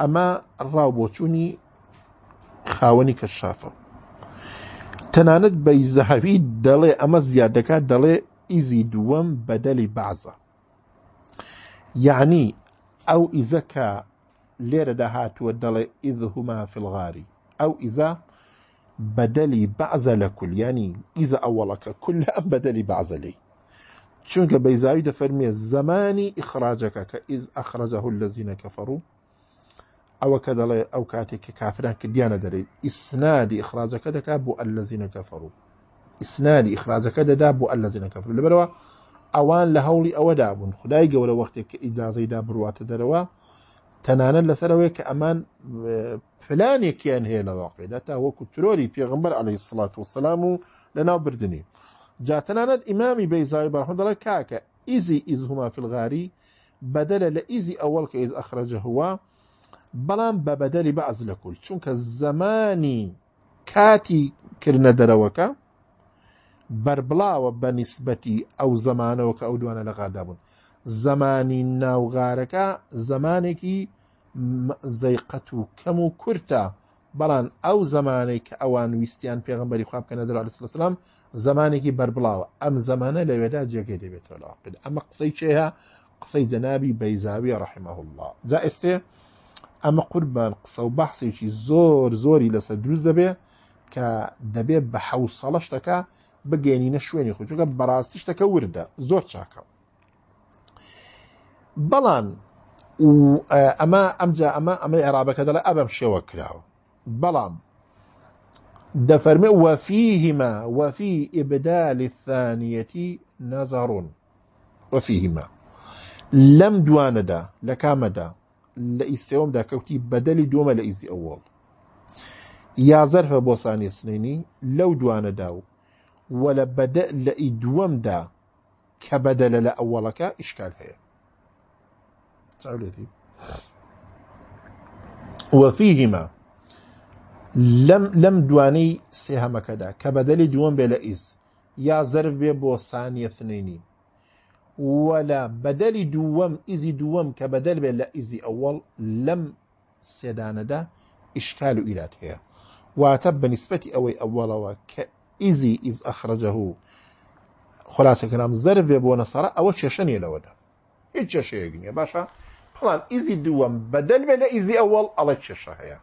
[SPEAKER 1] ئەمە ڕاو بۆچوونی خاوەنی کەشافە تەنانەت بەی زەهەوی دەڵێ ئەمە زیادەکە دەڵێ ئیزی دووەم بەدەلی بازە یعنی ئەو ئیزەکە ليرة دها تودل إذ هما في الغار أو إذا بدلي بعز لكل يعني إذا أولك كل أم بدلي بعز لي شنك بيزايد فرمي الزمان إخراجك كإذ أخرجه الذين كفروا أو كدل أو كاتك كافرا كديانا دري إسناد إخراجك دكابو الذين كفروا إسناد إخراجك دابو الذين كفروا لبروا أوان لهولي أو دابون خدايق ولا وقتك إجازي دابروا تدروا تەنانە لەسەر ئەوەیە کە ئەمان پلانێکیان هەیە لە واقعیدا تا وەکو ترۆری پێغمبەر عەلەی سڵات وسلام و لەناو بردننی جاتەنانەت ئیمامی بەیزاوی بەرحمدڵە کاکە ئیزی ئیزهما فغاری بەدەلە لە ئیزی ئەوەڵ کە ئیز ئەخرەجە هووە بەڵام بە بەدەری بەعز لە کول چونکە زمانی کاتی کردە دەرەوەکە بربڵاوە بە نیسبەتی ئەو زمانەوە کە ئەو دوانە لەغادابوون زمانی ناوغارەکە زمانێکی زەیقەت و کەم و کورتە بەڵام ئەو زمانەی کە ئەوان ویستیان پێغمبەری خوابکەنە درال سلسلام زمانێکی بربڵاوە ئەم زمانە لەوێدا جێگەی دەبێتەوە لەواقد ئەمە قسەی چێها قسەی جەنابی بەیزاوی ڕحمەه الله جا ئێستێ ئەمە قوربان قسە و بەحسێکی زۆر زۆری لەسەر دروست دەبێ کە دەبێت بە حوسەڵە شتەکە بگەێنینە شوێنی خۆچکە بەڕاستی شتەکە وردە زۆر چاکە بەڵام و ئەمە ئەمجا ئەمە ئەمە عێرابەکە دەڵێ ئەبەم شێوە کراوە بەڵام دەفەرمێ وەفیهما وەفی ئبدالی ثانیەتی نازارون وەفیهما لەم دوانەدا لە کامەدا لە ئیسێومدا کەوتی بەدەلی دومە لە ئیزی ئەوڵ یازەرفە بۆ سانی سنینی لەو دوانەدا و وە لە بەدە لە ئی دووەمدا کە بەدەلە لە ئەوەڵەکە ئیشکال هەیە تعولێتی وەفیهیمە لەم لەم دوانەی سێهەمەکەدا کە بەدەلی دووەم بێ لە ئیز یا زەرف بێ بۆ سانیەتنینی وەلا بەدەلی دووەم ئیزی دووەم کە بەدەل بێت لە ئیزی ئەوەڵ لەم سێدانەدا ئیشکال و ئیرات هەیە واتە بەنسبەتی ئەوەی ئەوەڵەوە کە ئیزی ئیز ئەخرەجە و خلاصەکەرام زەرێ بۆ نەسەرە ئەوە کێشە نیە لەوەدا هیچ چێشەیەک نیە باشە بلان ايزي دوام بدل بلا ايزي اول الله تششها هي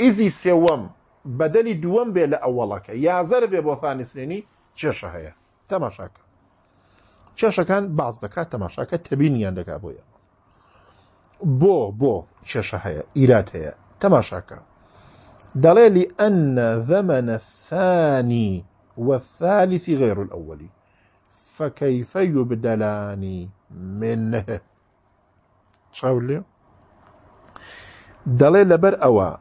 [SPEAKER 1] ايزي سوام بدل دوام بلا اولك يا زرب يا بوثاني سنيني تششها هي تماشاك تشاشا كان بعض ذكاء تماشاك تبيني عندك ابو بو بو تشاشا هي ايلات هي تماشاك دلالي ان ذمن الثاني والثالث غير الاولي فكيف يبدلاني منه شاول لي دلي لبر اوا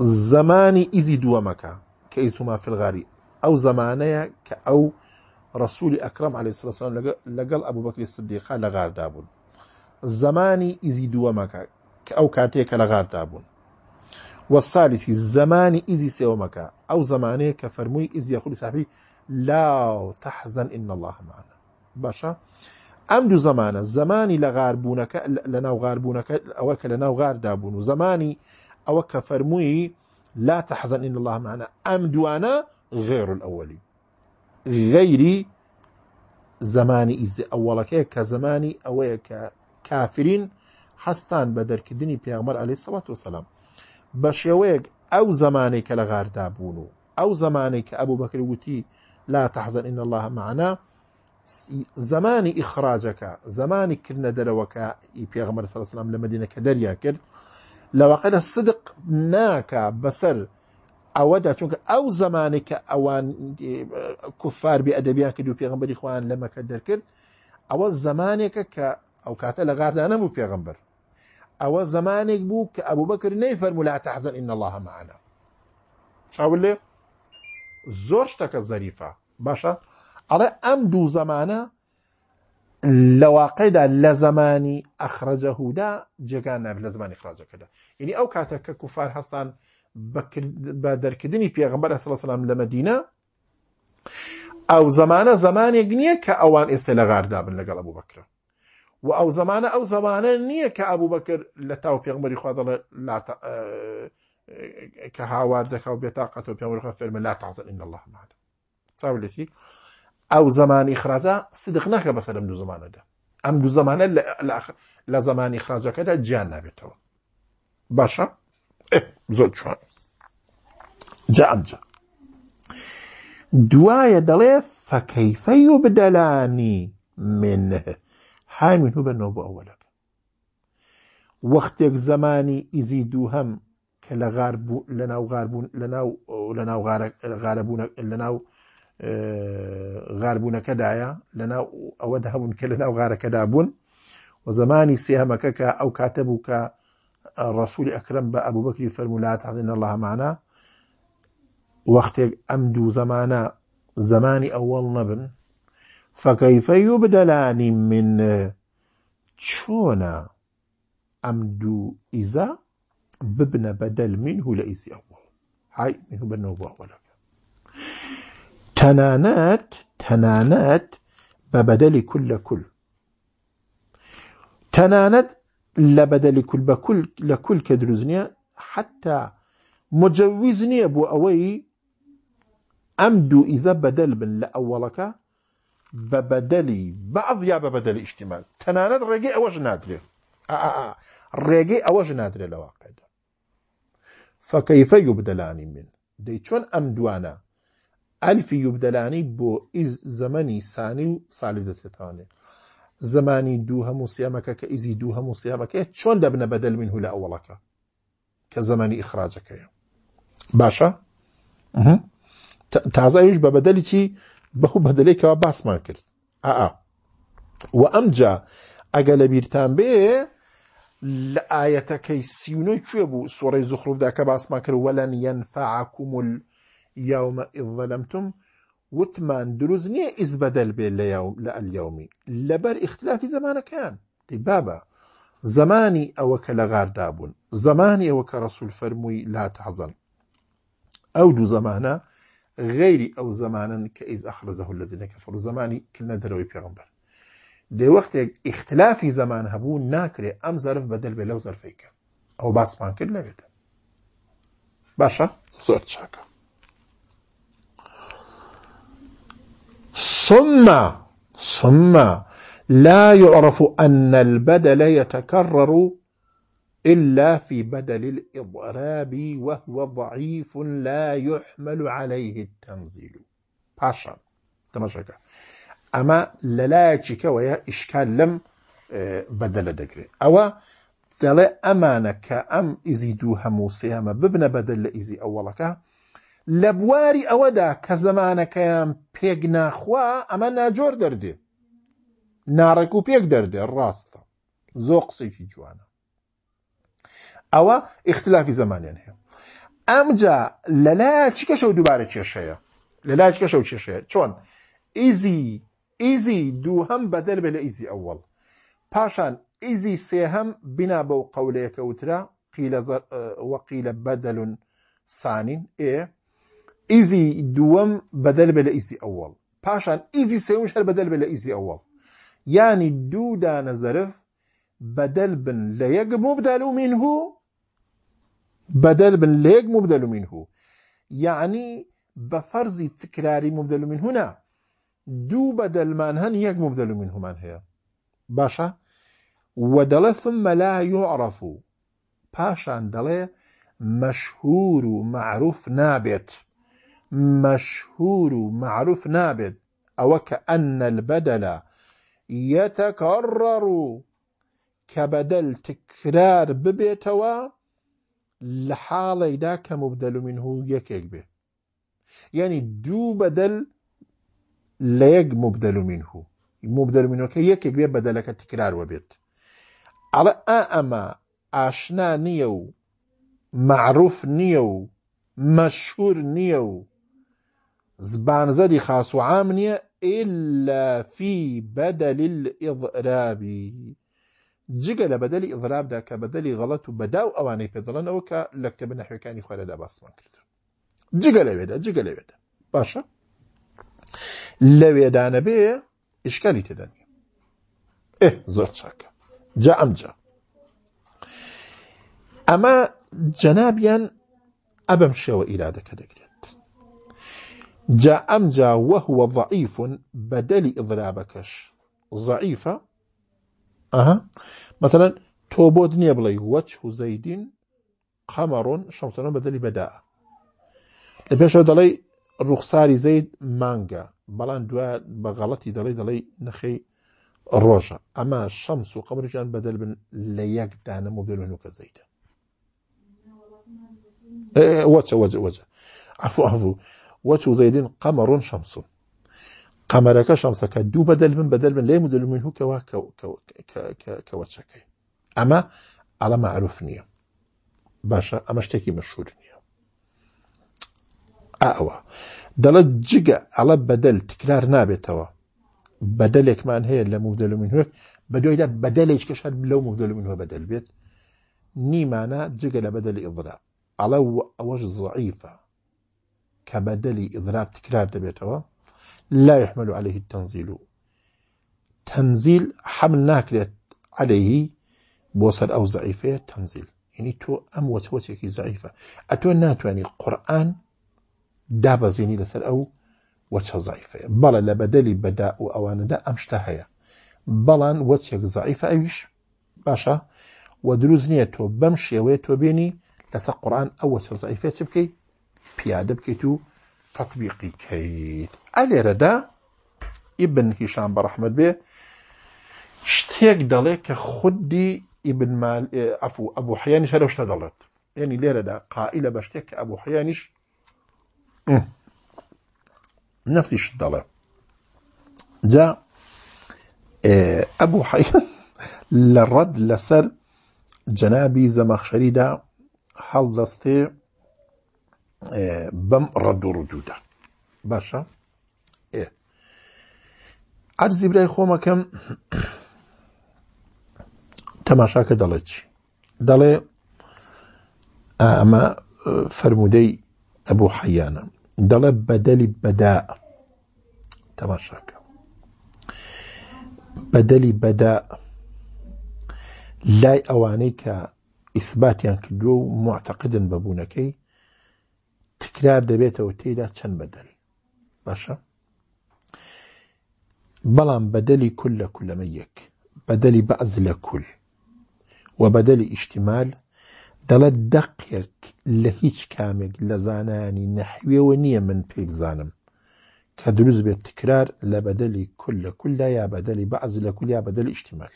[SPEAKER 1] زماني ازي دو مكا كيسوما في الغاري او زمانيا او رسول اكرم عليه الصلاه والسلام لقال ابو بكر الصديق لغار دابون زماني ازي دو مكا كاو كاتيك لغار دابون والثالث زماني ازي سيو او زماني كفرمي ازي يقول صاحبي لا تحزن ان الله معنا باشا ام دو زمانه زماني لغاربونك لناو لە او غاربوونەکە ئەوە کە زماني او كفرموي لا تحزن إن الله معنا أم انا غير الأولي غيري زماني إز أولك كزماني أو كافرين حستان بدر كدني بيغمر عليه الصلاة والسلام بشيويك أو زماني كالغار دابونو أو زماني كأبو بكر وتي لا تحزن إن الله معنا زمانی ئیخراجەکە زمانی کردە دەرەوەکە ئی پێغمەر سەرسلام لە مدینەکە دەریا کرد لەواقع لە صدق ناکە بەسەر ئەوەدا چونکە ئەو زمانی کە ئەوان کوفار بی ئەدەبیان کرد و پێغمبەری خوان لەمەکە دەرکرد ئەوە زمانێکە کە ئەو کاتە لە غاردا نەبوو پێغمبەر ئەوە زمانێک بوو کە ئەبوو بەکرد نەی فەرمولا تەحزن ئین الله معنا چاول لێ زۆر شتەکە زەریفە باشە؟ ئەڵێ ئەم دوو زەمانە لە واقعیدا لە زمانی ئەخرەجەهودا جێگان ناب لە زمانی خراجەکەدا یعنی ئەو کاتە کە کوفار هەستان بە دەرکردنی پێغمبەر سلام لە مدینە ئەو زمانە زمانێک نییە کە ئەوان ئێستا لە غاردابن لەگەڵ ئەبوو بکرن و ئەو زمانە ئەو زمانە نییە کە ئەبوو بەکر لە تاو پێغمەری خوا دەڵێ کە هاوار دەکا و بێتاقەت و پێمەرخە فێرمە لا تازن إن الله معنا چاولێتی او زمان اخراجا صدق ناکە بەسەرم دو زمانه ئەم ام دو زمانه زمانی خراجەکەدا گیان نابێتەوە باشە زۆر چوان جا ئەمجا دوایە دەڵێ فەکەیفەی و بدەلانی من دلي فكيف يبدلاني منه هاي وەختێک زمانی ئیزی دوو هەم زماني لە غار بوو لە ناو لناو بوون لە لناو, لە لناو, غارە لناو آه، غاربون كدايا لنا هەبوون کە لەناو غارەکەدا بوون و زمانی سێهمەکە کە ئەو کاتە بوو کە ڕسوولی ئەکرم بە ئەبوبکری فەرمولات حەزین اللهمانە وەختێک ئەم دوو زمان زمانی ئەوەڵ نەبن فەکەیفەی من شونا أمدو إذا ببن بدل منه لإيسي أول هاي منه بنەوە بۆ تنانات تنانات ببدل كل كل تنانات لبدل كل بكل لكل كدروزنيا حتى مجوزني أبو أوي أمدو إذا بدل من لأولك ببدلي بعض يا ببدل اشتمال تنانات رقي أوج نادري آه، آه، آه. رقي أوج نادري لواقع فكيف يبدلان من ديتشون أمدوانا ئەلیفی یوبدەلانی بۆ ئیز زەمەنی سانی و صالي دەچێتوانێت زمانی دوو هەموو سیامەکە کە ئیزی دوو هەموو سیامەکەی چۆن دەبنە بەدەل من هولا ئەوڵەکە کە زمانی ئیخراجەکەیە باشە تازایش بە بەدەلی چی بەخو بەدلێکەوە باسمان کرد و ئەمجا ئەگە لە بیرتان بێ لە ئاەتەکەی سیونۆی کوێ بوو سۆڕی زخروفدا کە باسمان کرد وەلەن یەنفعکوم يوم إذ ظلمتم وتمان دروزني إذ بدل بين اليوم لە ئەلیومی لەبەر اختلافی زمانەکان دی طيب بابە زمانی ئەوە کە لە زماني زمانی ئەوە فرموي لا تحزن أو دو زمانا غيري أو زمانا كإذ أخرزه الذين كفروا زماني كلنا دروي بيغمبر دي وقت اختلاف زمان هەبوو ناكري أم زەرف بدل بلو زرفيك أو ئەو باسمان کرد باشا باشە زۆر ثم ثم لا يعرف أن البدل يتكرر إلا في بدل الإضراب وهو ضعيف لا يحمل عليه التنزيل باشا تمشك أما للاجك ويا إشكال لم آه، بدل دكري أو دل أمانك أم إزيدوها موسيهم ببن بدل إزي أولك لە بواری ئەوەدا کە زەمانەکەیان پێک ناخوا ئەمە ناجۆر دەردێ ناڕێک و پێک دەردێ ڕاستە زۆر قسێکی جوانە ئەوە اختلافی زمانیان هەیە ئەمجا لەلای چیکەشە و دووبارە کێشەیە لەلای کەشە و کێشەیە چۆن ئیزی ئیزی دووهم بەدەر بێ لە ئیزی ئەوەڵ پاشان ئیزی سێهم بنا بەو قەولەیەکە وترا قیلە وەقیلە بەدەلون سانین ئێ ايزي دوم بدل بلا ايزي اول ئەوەڵ ايزي ئیزی سێوش بدل بلا ايزي اول يعني دو دان زرف بدل بن ليق مبدل منه بدل بن ليق مبدل منه يعني بفرز تكراري مبدل من هنا دو بدل من هن يق مبدل منه من هي باشا ودل ثم لا يعرف باشا دل مشهور معروف نابت مەشهور و معروف نابێت ئەوە کە ئەن البەدەلا یەتەکەڕڕ و کە بەدەل تکرار ببێتەوە لە حاڵێکدا کە مبدەل من هو یەکێک بێت یعنی دوو بەدەل لە یەک مبدەل من هو مبدەل منەکە یەکێک بێ بەدەلەکە تکرارەوە بێت ئەڵە ئا ئەمە ئاشنا نییە و معروف نییە و مەشهور نییە و زبانزەری خاص و عام نییە إلا في بدل الإضراب جگە لە بەدەلی ئضرابدا کە بەدەلی غەڵەت و بەداو ئەوانەی پێدڵەنەوە کە لە کتە بنەحوەکانی خوارەدا باسمان کرد جگە لەوێدا جگە لەوێدا باشە لەوێدانە بێ ئشکالی تێدا نیە ئێ زۆر چاکە جا ئەمجا ئەمە جەنابیان ئەبەم شێوە ئیرادەکە دەگرێت جاء أم جاء وهو ضعيف بدل إضرابكش ضعيفة أها مثلا توبود نيبلي وجه زيد قمر شمس بدل بداء لبيش دلي رخصاري زيد مانجا بلان دوا بغلطي دلي دلي نخي الرجا أما الشمس وقمر جان بدل من ليك دانا مبدل منو كزيد إيه، وجه وجه وجه عفو عفو وەچ زەیدین قمر شمس قمر شەمسەکە دوو بدل من بدل من لا مدل من كوا كوا أما على معروف نییە باشا أما اشتكي مشهور نییە ئەوە دەڵێت جيجا على بدل تكرار نابێتەوە بدلك ما هي لا مدل منه بدو إذا بدل إيش كشهر لەو مدل منه بدل بيت نيمانا جيجا لبدل بەدەل على وجه ضعيفه کە إضراب تكرار دبيتوا لا يحمل عليه التنزيل تنزيل حمل ناكرێت عليه بوصل أو ضعيفة تنزيل يعني تو أم ئەم ضعيفة زعیفە ئەتۆ القرآن دابا زيني لەسەر أو وەچە زعیفەیە بەڵە لە بەدەلی بداء و ئەوانەدا ئەم شتە هەیە بەڵان وەچێک زعیفە ئەویش باشە و دروست نییە تۆ بەم شێوەیە تۆ بێنی پیاده بکەیت و تطبیقی کەیت ئە لێرەدا ئیبن هیشان بەڕەحمد بێ شتێک دەڵێ کە خودی ئیبن ئەفو ئەبوو حیانیش هەرە شتە دەڵێت ینی لێرەدا قائلە بە شتێک ابو حیانش نفسی شد دەڵێ جا حیان لرد لسر جنابی زمخشری دا زەمەخشەریدا دسته بەم ڕەد و ڕوودوودا باشە ئەرزی برای خۆمەکەم تەماشاکە دەڵێ چی دەڵێ ئەمە فەرمودەی ئەبوو حەیانە دەڵێ بەدەلی بەدا تەماشاکە بەدەلی بەدا لای ئەوانەی کە ئیسباتیان کردو و معتەقدن بەبوونەکەی تکرار دەبێتەوە تێدا چەند بەدەل باشە بەڵام بەدەلی کول لە کولەمە یەک بەدەلی بەعز لە کول و بەدەلی ئیشتیمال دەڵێت دەقێک لە هیچ کامێک لە زانانی نەحوێەوە نییە من پێی بزانم کە دروست بێت تکرار لە بەدەلی کول لە کولدا یا بەدەلی بەعز لە کول یا بەدەلی ئیشتیمال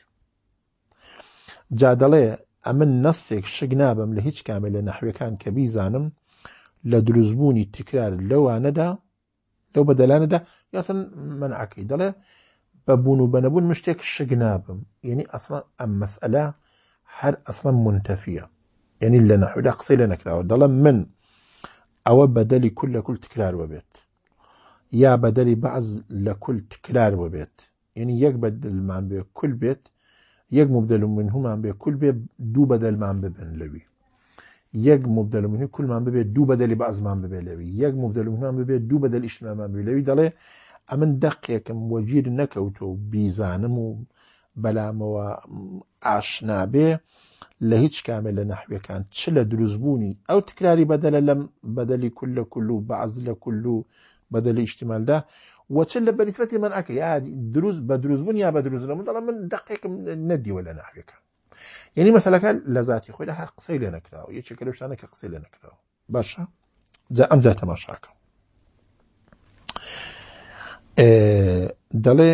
[SPEAKER 1] جا دەڵێ ئەمن نستێک شک نابم لە هیچ کامێ لە نەحوەکان کە بیزانم لدروزبوني تكرار لو لەوانەدا لەو بەدەلانەدا یاسن منعکەی دەڵێ بە بوون و بەنەبوون من شتێک شگ نابم یعنی اصلا ئەم مەسئلا هەر ئەسڵان منتەفیە یعنی لە نەحودا قسەی لە نەکراوە دەڵم من او بدل كل كل تكرار وبيت يا بدل بعض لكل تكرار وبيت يعني يك بدل یەک بەدلمان بێ کول بێت یەک مبدل منهمان بێ بيت دو بدل بەدەلمان ببن لبيت یەک مبدەلمونی کولمان ببێت دوو بەدەلی بازمان ببێ لەوی یەک مبدەلمان ببێت دوو بەدەل ئیشمان بێ لەوی دەڵێ ئەمن دەقێکم وەگیر نەکەوتۆ بیزانم و بەلامەوە ئاشنابێ لە هیچ کامێ لە نحوەکان چ لە دروستبوونی ئەو تکراری بەدەلە لەم بەدەلی کول لە کول و بەعز لە کول و بەدەلی ئیشتیمالدا وەچن لە بەنیسبەتی من ئەکە یا دروست بە دروستبوون یا بە دروست لە من دەڵە من دقێکم نەدیوە لە نحوەکان یعنی مەسلەکە لە زیاتی خۆی لە هەر قسەی لێ نەکراوە یەکێکە لە شتانە کە قسەی لێ نەکراوە باشە جا ئەمجا تەماشاکە دەڵێ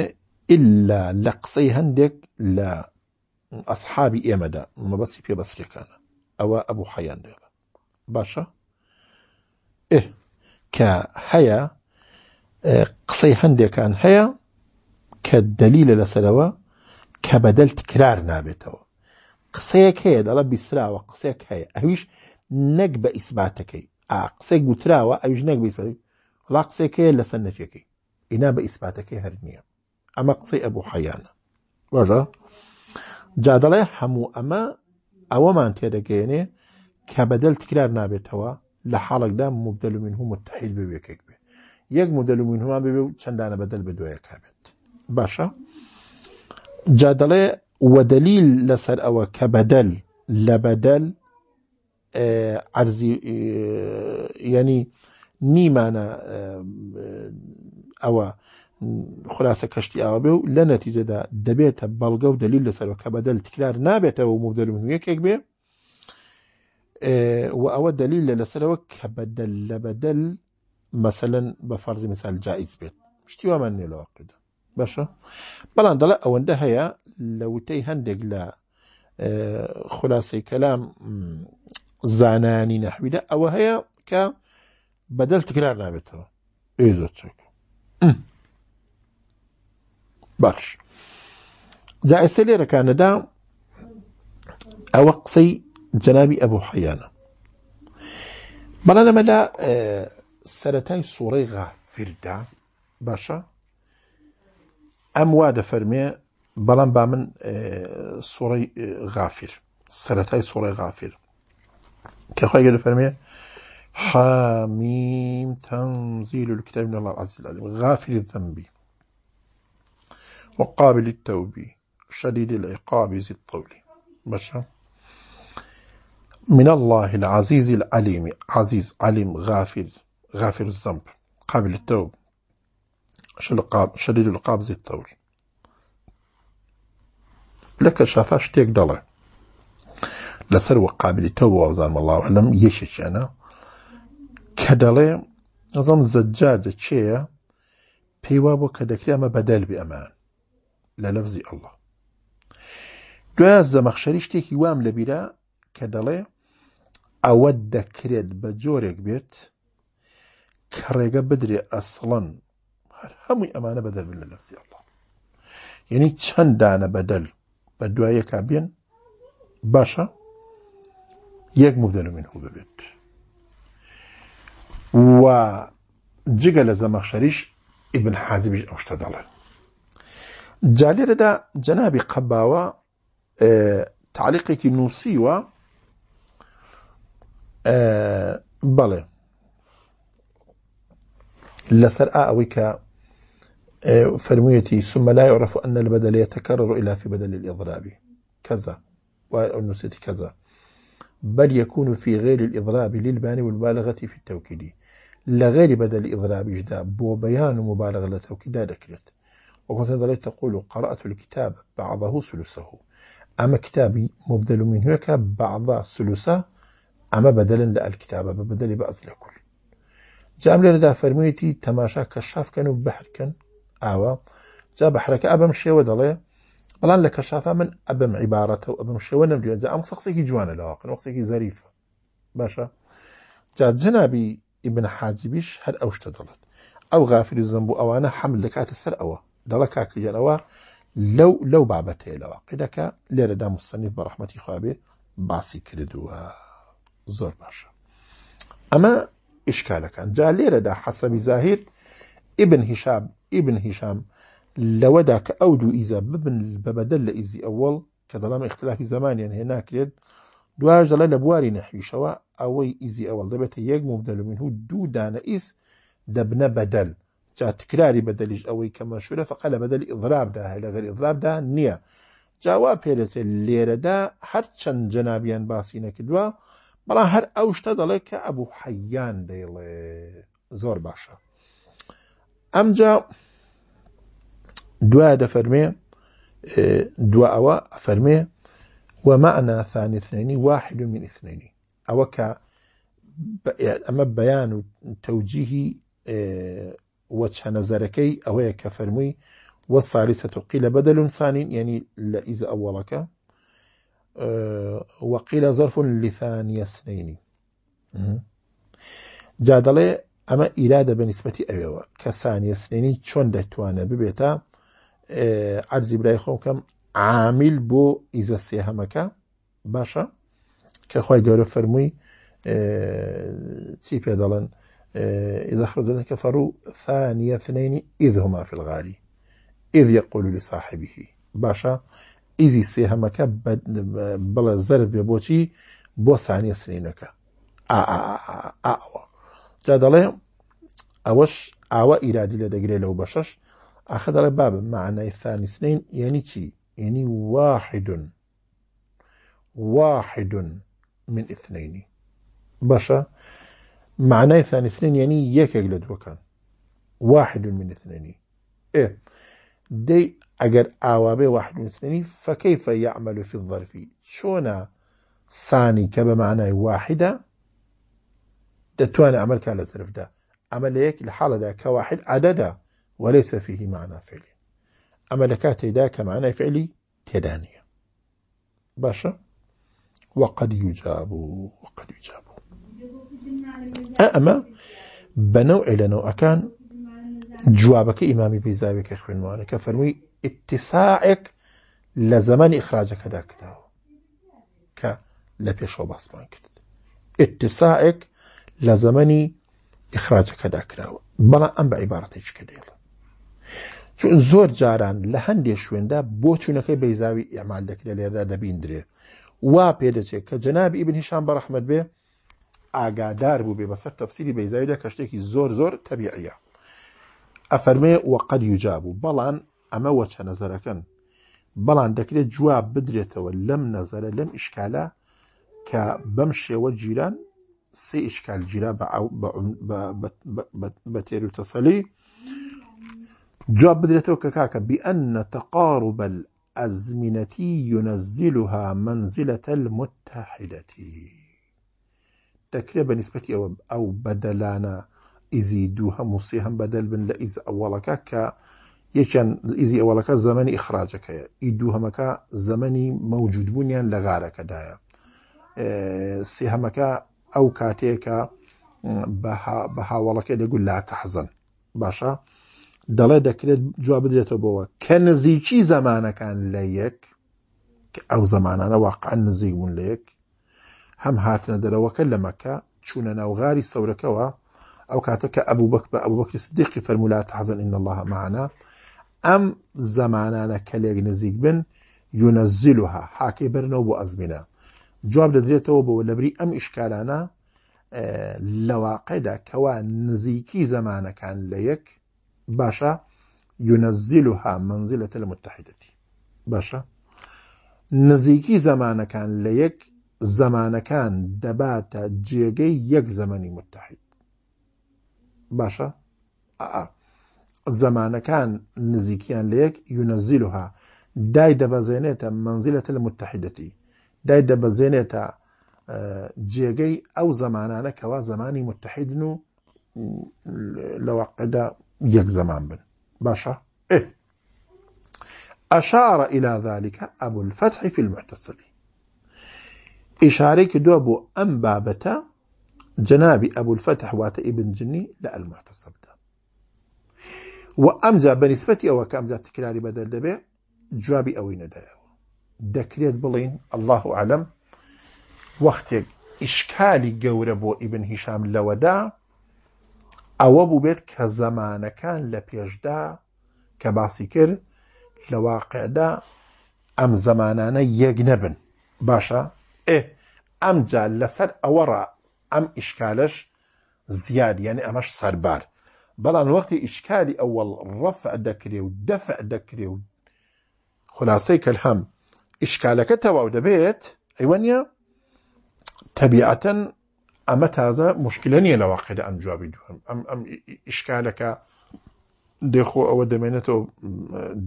[SPEAKER 1] ئللا لە قسەی هەندێک لە ئەسحابی ئێمەدا مەبەسی پێ بەسرێکانە ئەوە ئەبوو حەیان دێبە باشە کە هەیە قسەی هەندێکان هەیە کە دەلیلە لەسەرەوە کە بەدەل تکرار نابێتەوە قسەیەک هەیە دەڵە بیسراوە قسێک هەیە ئەویش نەک بە ئیسباتەکەی قسەی گوتراوە ئەوش نەک بیسبی لا قسێکەیە لەسەر نەفیەکەی ئینا بە ئیسباتەکەی هەر نییە ئەمە قسەی ئەبوو حەیانە وەژە جا دەڵێ هەموو ئەمە ئەوەمان تێدەگەێنێ کە بەدەل تکرار نابێتەوە لە حاڵێکدا مبدەل من هوم تحیل بوێکێک بێ یەک مدەل و منهمان ببێ و چەندانە بەدەل بە دوۆیە کابێت باشە جا دەڵێ وەدەلیل لەسەر ئەوە کە بەدەل لە بەدەل ئەرزی ینی نیمانە ئەوە خلاصە کەشتی ئاوە بێ و لە نەتیجەدا دەبێتە بەڵگە و دلیل لەسەرەوە کە بەدەل تکرار نابێتەوە مبدەل من یەکێک بێ و ئەوە دلیل لە لەسەرەوە کە بەدەل لە بەدەل مەسەن بە فەرزی مثال جائز بێت شتی وامان نێلەوە قدا باشە بەڵام دەڵە ئەوەندە هەیە هندق لا آه، لە كلام زاناني زانانی نەحویدا او هي ك بدل تكرار نابێتەوە ئێزۆ چێک باش جاء ئێستا لێرەکانەدا دا قسەی جنابي ابو حەیانە بلانا مدى آه، سرتاي صوري غافر دا باشا وا دەفەرمێ بلان بامن اه، سوري اه، غافر سەتای سوري غافر كي گەل فەرمێ حامیم تەنزیل تنزيل الكتاب من الله عز العليم غافر الذنب وقابل التوب شديد العقاب زي الطول باشا من الله العزيز العليم عزيز عليم غافر غافر الذنب قابل التوب شديد العقاب زي الطول لە کەشافا شتێک دەڵێ لەسەر وە قابلیتە بۆ ئازانمەڵاوە لەم یەکێکیانە کە دەڵێ ئەڵم زەجاجە چێە پێیوا بۆ کە دەکری ئەمە بەدەل بێ ئەمان لە لەفزی ئەله دوای زەمەخشەری شتێکی وام لەبیرە کە دەڵێ ئەوە دەکرێت بە جۆرێک بێت کە ڕێگە بدرێ ئەسڵەن هەر هەمووی ئەمانە بەدەل لە لەفزی ئەله یعنی چەند دانە بەدەل بە دوایەکە بێن باشە یەک مدەر من هو ببێت و جگە لە زەمەخشەریش ئیبن حازبیش ئەو شتە دەڵێن جالێرەدا جەنابی قەباوە تعلیقێکی نووسیوە بەڵێ لەسەر ئا ئەوەی کە فرميتي ثم لا يعرف أن البدل يتكرر إلا في بدل الإضراب كذا والنسة كذا بل يكون في غير الإضراب للبان والمبالغة في التوكيد لغير بدل إضراب جدا بو بيان مبالغة لتوكيد ذكرت وكنت ذلك تقول قرأت الكتاب بعضه ثلثه أما كتابي مبدل من هناك بعض ثلثه أما بدلا للكتابة ببدل بأز لكل جام لردا فرميتي تماشا كشاف كانوا بحر كان ئاوە جا بەحرەکە ئەبم شێوە دەڵێ بەڵان لە کەشافا من ئەبم عیبارەتە و ئەبم شێوە نەمدوێنجە ئەم قسەقسێکی جوانە لەواقن قسێکی زەریفە باشە جا جنابی ئیبن حاجبیش هەر ئەو شتە دەڵێت ئەو غافری زم بوو ئەوانە حمل دەکاتە سەر ئەوە دەڵە کاکرێنەوە لەو لەو بابەتەیە لەوە قیدەکە لێرەدا مستەنیف بە ڕحمەتی خوابێ باسی کردووە زۆر باشە ئەمە ئیشکالەکان جا لێرەدا حەسەبی زاهیر ئیبن هیشاب ئیبن هیشام لەوەدا کە ئەو دوو ئیزە ببن بەبدەل لە ئیزی ئەوەڵ کە دەڵام اختلافی زمانیان هێ ناکرێت دواژەڵە لە بواری نەحویشەوە ئەوەی ئیزی ئەوەڵ دەبێتە یەک مبدەل من و دوو دانە ئیس دەبنە بەدەل جا تکراری بەدەلیش ئەوەی کە مەشورە فقە لە بەدەلی ئضرابدا هە لەگەر ئضرابدا نییە جاوا پێرەچێت لێرەدا هەر چەند جەنابیان باسی نەکردووە بەڵام هەر ئەو شتە دەڵێ کە ئەبوو حەیان دەیڵێ زۆر باشە. ئەمجا دوای دەفەرمێ دو ئەوە فرمي ومعنى ثاني اثنين واحد من اثنين أو ك أما بيان توجيه وجه نظركي أو كفرمي والثالثة قيل بدل ثاني يعني إذا أولك وقيل ظرف لثاني اثنين جادلي ئەمە ئیرادە بە نسبەتی ئەوەوە کە سانیەسنێنی چۆن دەتوانە ببێتە ئەرزی برای خۆکەم عامیل بۆ ئیزە سێهەمەکە باشە کە خۆی گەورە فەرمووی چی پێ دەڵێن إذا خرجوا لك فروا ثانية اثنين إذ هما في الغار إذ يقول لصاحبه باشا إذي سيهمك بلا زرف ببوتي بو ثانية سنينك آآ آآ آآ آآ تا دەڵێ ئەوەش ئاوە ئیرادی لە دەگرێت لەو بەشەش ئاخە دەڵێ بابم معنەیثانی سنین یعنی چی یعنی واحدون واحدون من اثنینی بەشە معنای ثانی سنین یعنی یەکێک لە دووەکان واحد من اثنینی ئێ اه. دەی ئەگەر ئاوابێ واحد من اثنینی فەکەیفە یعمل في الظرفی چۆنە سانی کە بە معنای واحدە دەتوانێت عمل كان زرفدا دا عمل یەک لە دا كواحد عددا وليس فيه معنى فعلي عمل كاتي دا كمعنى فعلي تدانية باشا وقد يجاب وقد يجاب أما بەنەو ئێلەنەوە كان جوابك إمامي پێیزاوێکە خوێنوانە کە فەرمووی ئتیساعێک اتساعك لزمان إخراجك کراوە کە لە پێشەوە اتساعك لە زەمەنی ئخراجەکەدا کراوە بەڵام ئەم بە عیبارەتێکی کە دێڵە چون زۆر جاران لە هەندێک شوێندا بۆ چوونەکەی بەیزاوی ئەعمال دەکرێت لێردا دەبیندرێ وا پێدەچێت کە جەنابی ئیبنیشان بەڕەحمد بێ ئاگادار بوو بێ بەسەر تەفسیری بەیزاویدا کە شتێکی زۆر زۆر تەبیعە ئەفەرمێ وەقەد یوجابوو بەڵان ئەمە وەچە نەزەرەکەن بەڵان دەکرێت جواب بدرێتەوە لەم نەزەرە لەم ئیشکالە کە بەم شێوە جیران سي إشكال جيرا بعو ب با با با بتيري تصلي جواب بدريتو كاكا بأن تقارب الأزمنة ينزلها منزلة المتحدة تكريبا نسبة أو أو بدلانا إزي دوها مصيهم بدل من لإز أولك كا يشان إزي أولك زمن إخراجك إدوها مكا زمني موجود بنيان لغارك دايا اه، سيها مكا ئەو کاتێکە بە هاوڵەکە دەگول لا تەحزن باشە دەڵێ دەکرێت جوا بدرێتەوە بەوە کە نزیکی زەمانەکان لە یەک ئەو زمانانە واقعان نزیک بوون لە یەک هەم هاتنە دەرەوەکە لە مەکە چوونە ناوغاری سەورەکەەوە ئەو کاتەکە ئەبوو بەک بە ئەو بەکی سدیقی فەرمولات حەزن ئین الله معنا ئەم زەمانانە کەلێک نزیک بن یونە زیلوها هاکەی برنەوە بۆ ئەزمینە جواب دەدرێتەوە بەوە لەبری ئەم ئیشکارانە لەواقعدا کەوا نزیکی زەمانەکان لە یەک باشە یونەزیلها منزی لە تە لە متحیدەتی باشە نزیکی زەمانەکان لە یەک زەمانەکان دەباتە جێگەی یەک زەمەنی متحید باشە زەمانەکان نزیکیان لە یەک یونەزیلها دای دەبەزێنێتە منزی لە تە لە متحیدەتی دای دەبەزێنێتە آه، جيجي او زەمانانە کەوا زماني متحدنو و لەوەقدا یەک زەمان بن إيه أشار إلى ذلك أبو الفتح في المعتصم إشاريك دوبو أم بابتا جنابي أبو الفتح وات ابن جني لا المعتصم ده وأمجا بنسبتي أو كأمجا تكراري بدل دبي جوابي أوين دايو دەکرێت بڵین الله عالم وەختێک ئیشکالی گەورە بۆ ئیبن هیشام لەوەدا ئەوە بوو بێت کە زەمانەکان لە پێشدا کە باسی کرد لە واقعدا ئەم زەمانانە یەک نەبن باشە ئێ ئەمجا لەسەر ئەوەڕە ئەم ئیشکالش زیاد یعنی ئەمەش سەربار بەڵام وەختی ئیشکاری ئەوەڵ ڕەفع دەکرێ و دەفع دەکرێ و خلاصەی کە هەم ئیشکالەکە تەواو دبيت أيوانيا نیە تەبیعەتەن ئەمە مشكلة نية لواقع لە أم ئەم جوابی أم, أم ئەم ئیشکالەکە دێخۆ ئەوە دەمێنێتەوە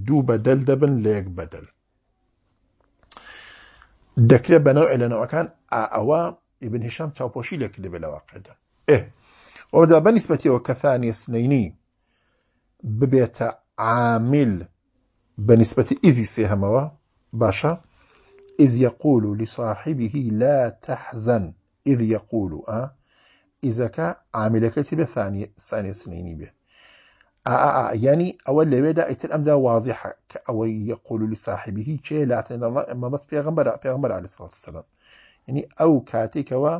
[SPEAKER 1] دوو بەدەل دەبن لە یەک بەدەل دەکرێت بەنەو ئەلەنەوەکان ئەوە ئیبن هیشام چاوپۆشی لەکرد بێ لە واقعدا اه. ئێ ئەودا بەنیسبەتیەوە کەثانی سنەینی سنيني ببيت عامل ئیزی إزي هەمەوە باشا إذ يقول لصاحبه لا تحزن إذ يقول أه إذا كا عاملة كتب ثانية ثانية سنيني به آه، آآ آه، آآ آه، يعني أول لبدا إتر أمدا واضحة كأو يقول لصاحبه شيء لا تنا الله إما بس في بيغمبر عليه الصلاة والسلام يعني أو كاتيك و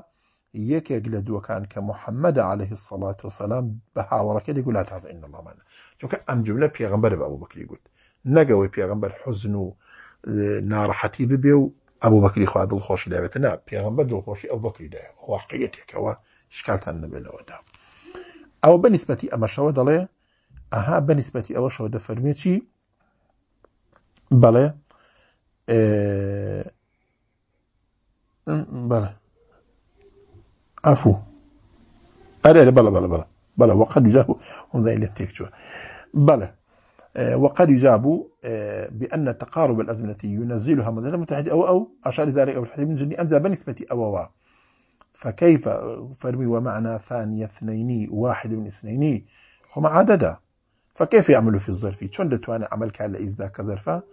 [SPEAKER 1] يكيك لدو وكان كمحمد عليه الصلاة والسلام بها كده يقول لا تحزن إن الله معنا شو كأم جملة بيغمبر بأبو بكر يقول نقوي بيغمبر حزنه ناڕەحەتی ببێ و ئەوە بەکری خوا دڵخۆشی داوێتە نا پێغمبە دڵخۆشی ئەو بەکریداە واقعەتێکەوە شکاتان نەبێنەوەدا ئەو بەنسبەتی ئەمەشەوە دەڵێ ئەها بەنسبەتی ئەوەشەوە دەفەرمێکی بەڵێ بەڵێ ئەفوو ئەرێ بەڵە بەڵە بەڵە بەڵە وەقە دوجا و هەزای لێ تێک چوە بەڵە آه، وقد يجاب آه، بأن تقارب الأزمنة ينزلها منزلة المتحدة أو أو أشار ذلك أو الحديث من جني أمزى بنسبة أو أو فكيف فرمي ومعنى ثاني اثنين واحد من اثنين هما عددا فكيف يعمل في الظرف شون دتوانا عمل كان إزدا كظرفة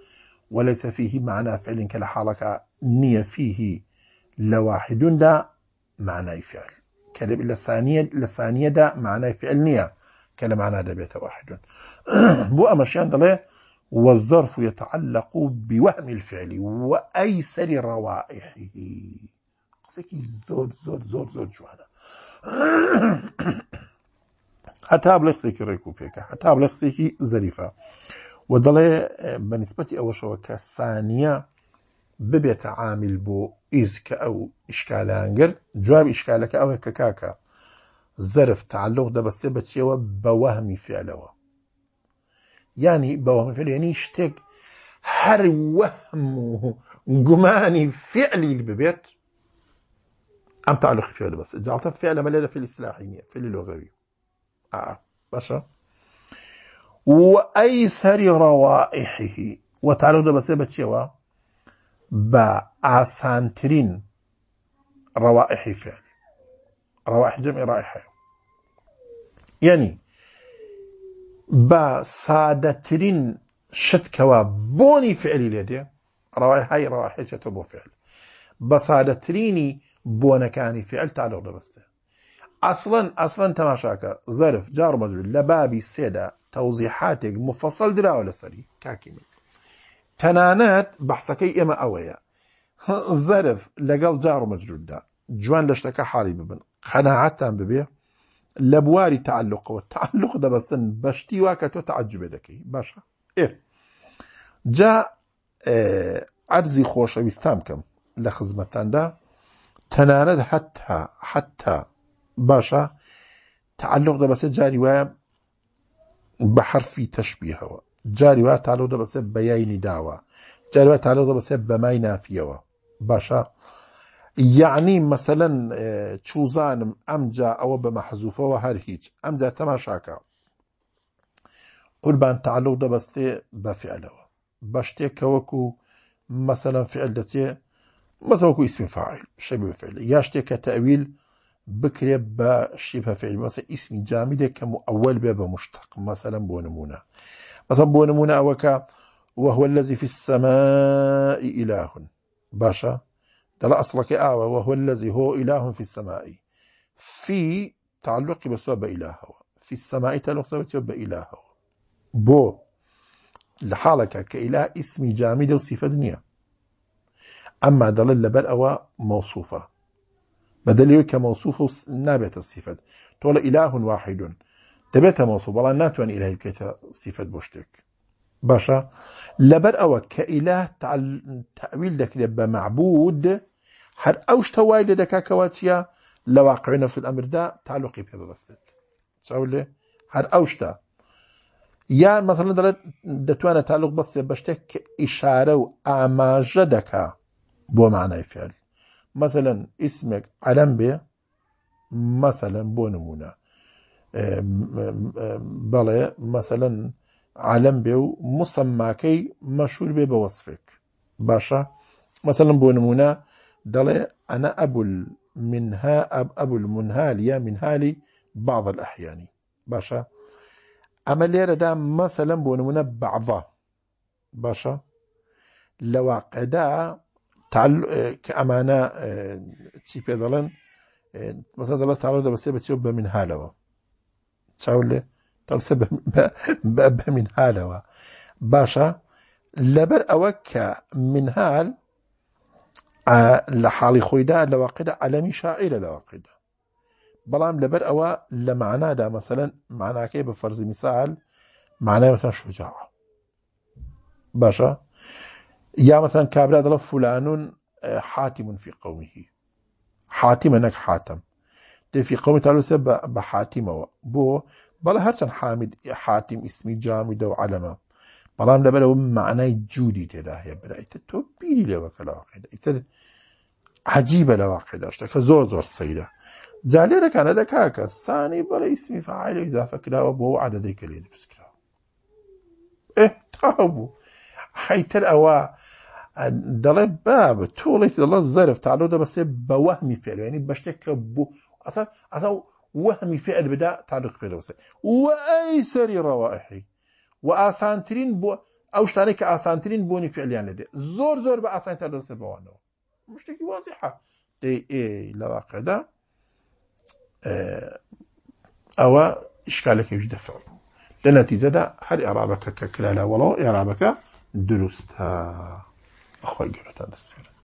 [SPEAKER 1] وليس فيه معنى فعل كالحركة نية فيه لواحد دا معنى فعل كذب إلا الثانية دا معنى فعل نية تكلم عن هذا بيت واحد بو امشيان ضليه والظرف يتعلق بوهم الفعل وأيسر روائحه قصيكي زود زود زود زود جوانا حتى بلغسيكي ريكو بيكا حتى سيكي زريفة وضلي بالنسبة شوكا ثانية ببيت عامل بو إذ كأو إشكالان جواب إشكالك أو هكاكا زرف تعلق بس بەچیەوە بەوە هەمی فعلەوە يعني بەوە فعلێنی يعني اشتك وەم و گومانی فعلی ببێت ام تعلق پێ بس جاڵتە فعلە مە لێ في فعلی في اللغوي اه, آه. باشا وأيسر روائحه وتعلق ده بس با بأسانترين روائح فعل روائح جمع رائحة يعني با سادەترین بوني بۆنی فعلی روائح هاي روائح ڕواحێکێتە بۆ فعل تريني بونا كاني فعل تا دبسته اصلا اصلا تماشاكا ظرف جار مجرور لبابي سيدا توضيحاتك مفصل درا ولا سري كاكيمي تنانات بحسكي اما اويا ظرف زەرف جار جار دا جوان لە حالي ببن قەنەعاتان ببێ لە بواری تعلقەوە تعلق دەبەستن بەشتی وا کە تۆ تعجبێ دەکەی باشە ئێ جا ئەرزی خۆشەویستان بکەم لە خزمەتاندا تەنانەت حتا حتا باشە تعلق دەبەسێت جاری وایە بە حرفی تەشببیهەوە جاری وا تالۆ دەبەسێت بە یاینی داوە جاروە تالۆ دەبەسێت بەمای نافیەوە باشە يعني مثلا آه، چوزانم ئەمجا او بمحذوفه مەحزوفەوە هەر هيج ام جا قوربان تعلق دەبەستێ بە فعلەوە بە شتێکەوەکو مەسەن فعل دتي مثلا كو اسم فاعل شبه فعل ياشتي كتاويل بكري بشبه فعل مثلا اسم جامد كمؤول و ئەوەل بێ مشتق مثلا بۆ مثلا مەسە بۆ وهو الذي في السماء إله باشا دل أصلك آوى آه، وهو الذي هو إله في السماء في تعلق بسبب إله هو في السماء تعلق بسبب إله هو بو لحالك كإله اسم جامد وصفة دنيا أما دلل لبل أوى موصوفة بدل كموصوف نابت الصفة تقول إله واحد دبت موصوف والله ناتوان إله كتا صفة بوشتك باشا لبر أو كإله تعل... تأويل ذاك معبود هەر ئەو شتە وای لێ دەکا کەوا چیە لە واقعی نەفل ئەمردا تالوقی پێ ببەستێت چاو لێ هەر ئەو شتە یان مەسەن دەڵێت دەتوانە تالوق بەستێ بە شتێک ئیشارە و ئاماژە دەکا بۆ مانای فێل مەسەن ئیسمێک ئەلەم بێ مەسەن بۆ نمونە بەڵێ مەسەن عالم بێ و مسەماکەی مەشهور بێ بە وەصفێک باشە مەسەن بۆ نمونە دلي أنا أبو منها ئەبول منهال یا منهالی بعض أما باشە ئەمە مثلا مەسەلەم بۆ باشا بەعضا باشە تعل كأمانة کە ئەمانە چی پێ دەڵێن مەسە دەڵێت تاڵ دەبەسێ بەچێ بە منهالەوە چاو لێ ب من هالوا باشا لبر أوكا من هال لە حاڵی خۆیدا لە واقعدا ئەلەمی شاعرە لە واقعدا بەڵام لەبەر ئەوە لە معنادا مەسەن معناکەی بە فەرزی میسال معنای مەسان شجاوە باشە یا مەسان کابرا دەڵە فولانون حاتیمون في قومه حاتمە نەک حاتم دفی قومی تالوسە بە حاتیمەوە بۆ بەڵە هەرچەند حامید حاتیم ئیسمی جامی دە و علەمە بەڵام لەبەرەوە معنای جوودی تێدا هەیە برایتە تۆ بیری لەوە کە لەواقعدا ئیتر عجیبە لەواقعدا شتەکە زۆر زۆر سەیرە جا لێرەکانە دەکا کە سانی بەڵێ ئیسمی فعاعل و اضافە کراوە بۆ عادەدەی کە لێ پسکراوە تا بوو حیتر ئەوە دەڵێ باب تۆڵی دڵە زەرف تاالۆ دەبەستێ بە وەهمی فێرێنی بە شتێک بوو ئەسا ئەسا وهمي فعل بدا تعلق في الوصف وأي سري روائحي و ئاسانترین بۆ ئەو شتانێک کە ئاسانترین بۆنی فعلیان لەدێ زۆر زۆر بە ئاسانتر لەسەر بەوانەوە مشتێکی وازیح لە واقعدا ئەوە ئشکالەکەویش دەفەڵ بوو لە نەتیجەدا هەر ئێرابەکە کە کللا وڵەوە ئێرابەکە دروستە خۆی گەورەتان دەستێت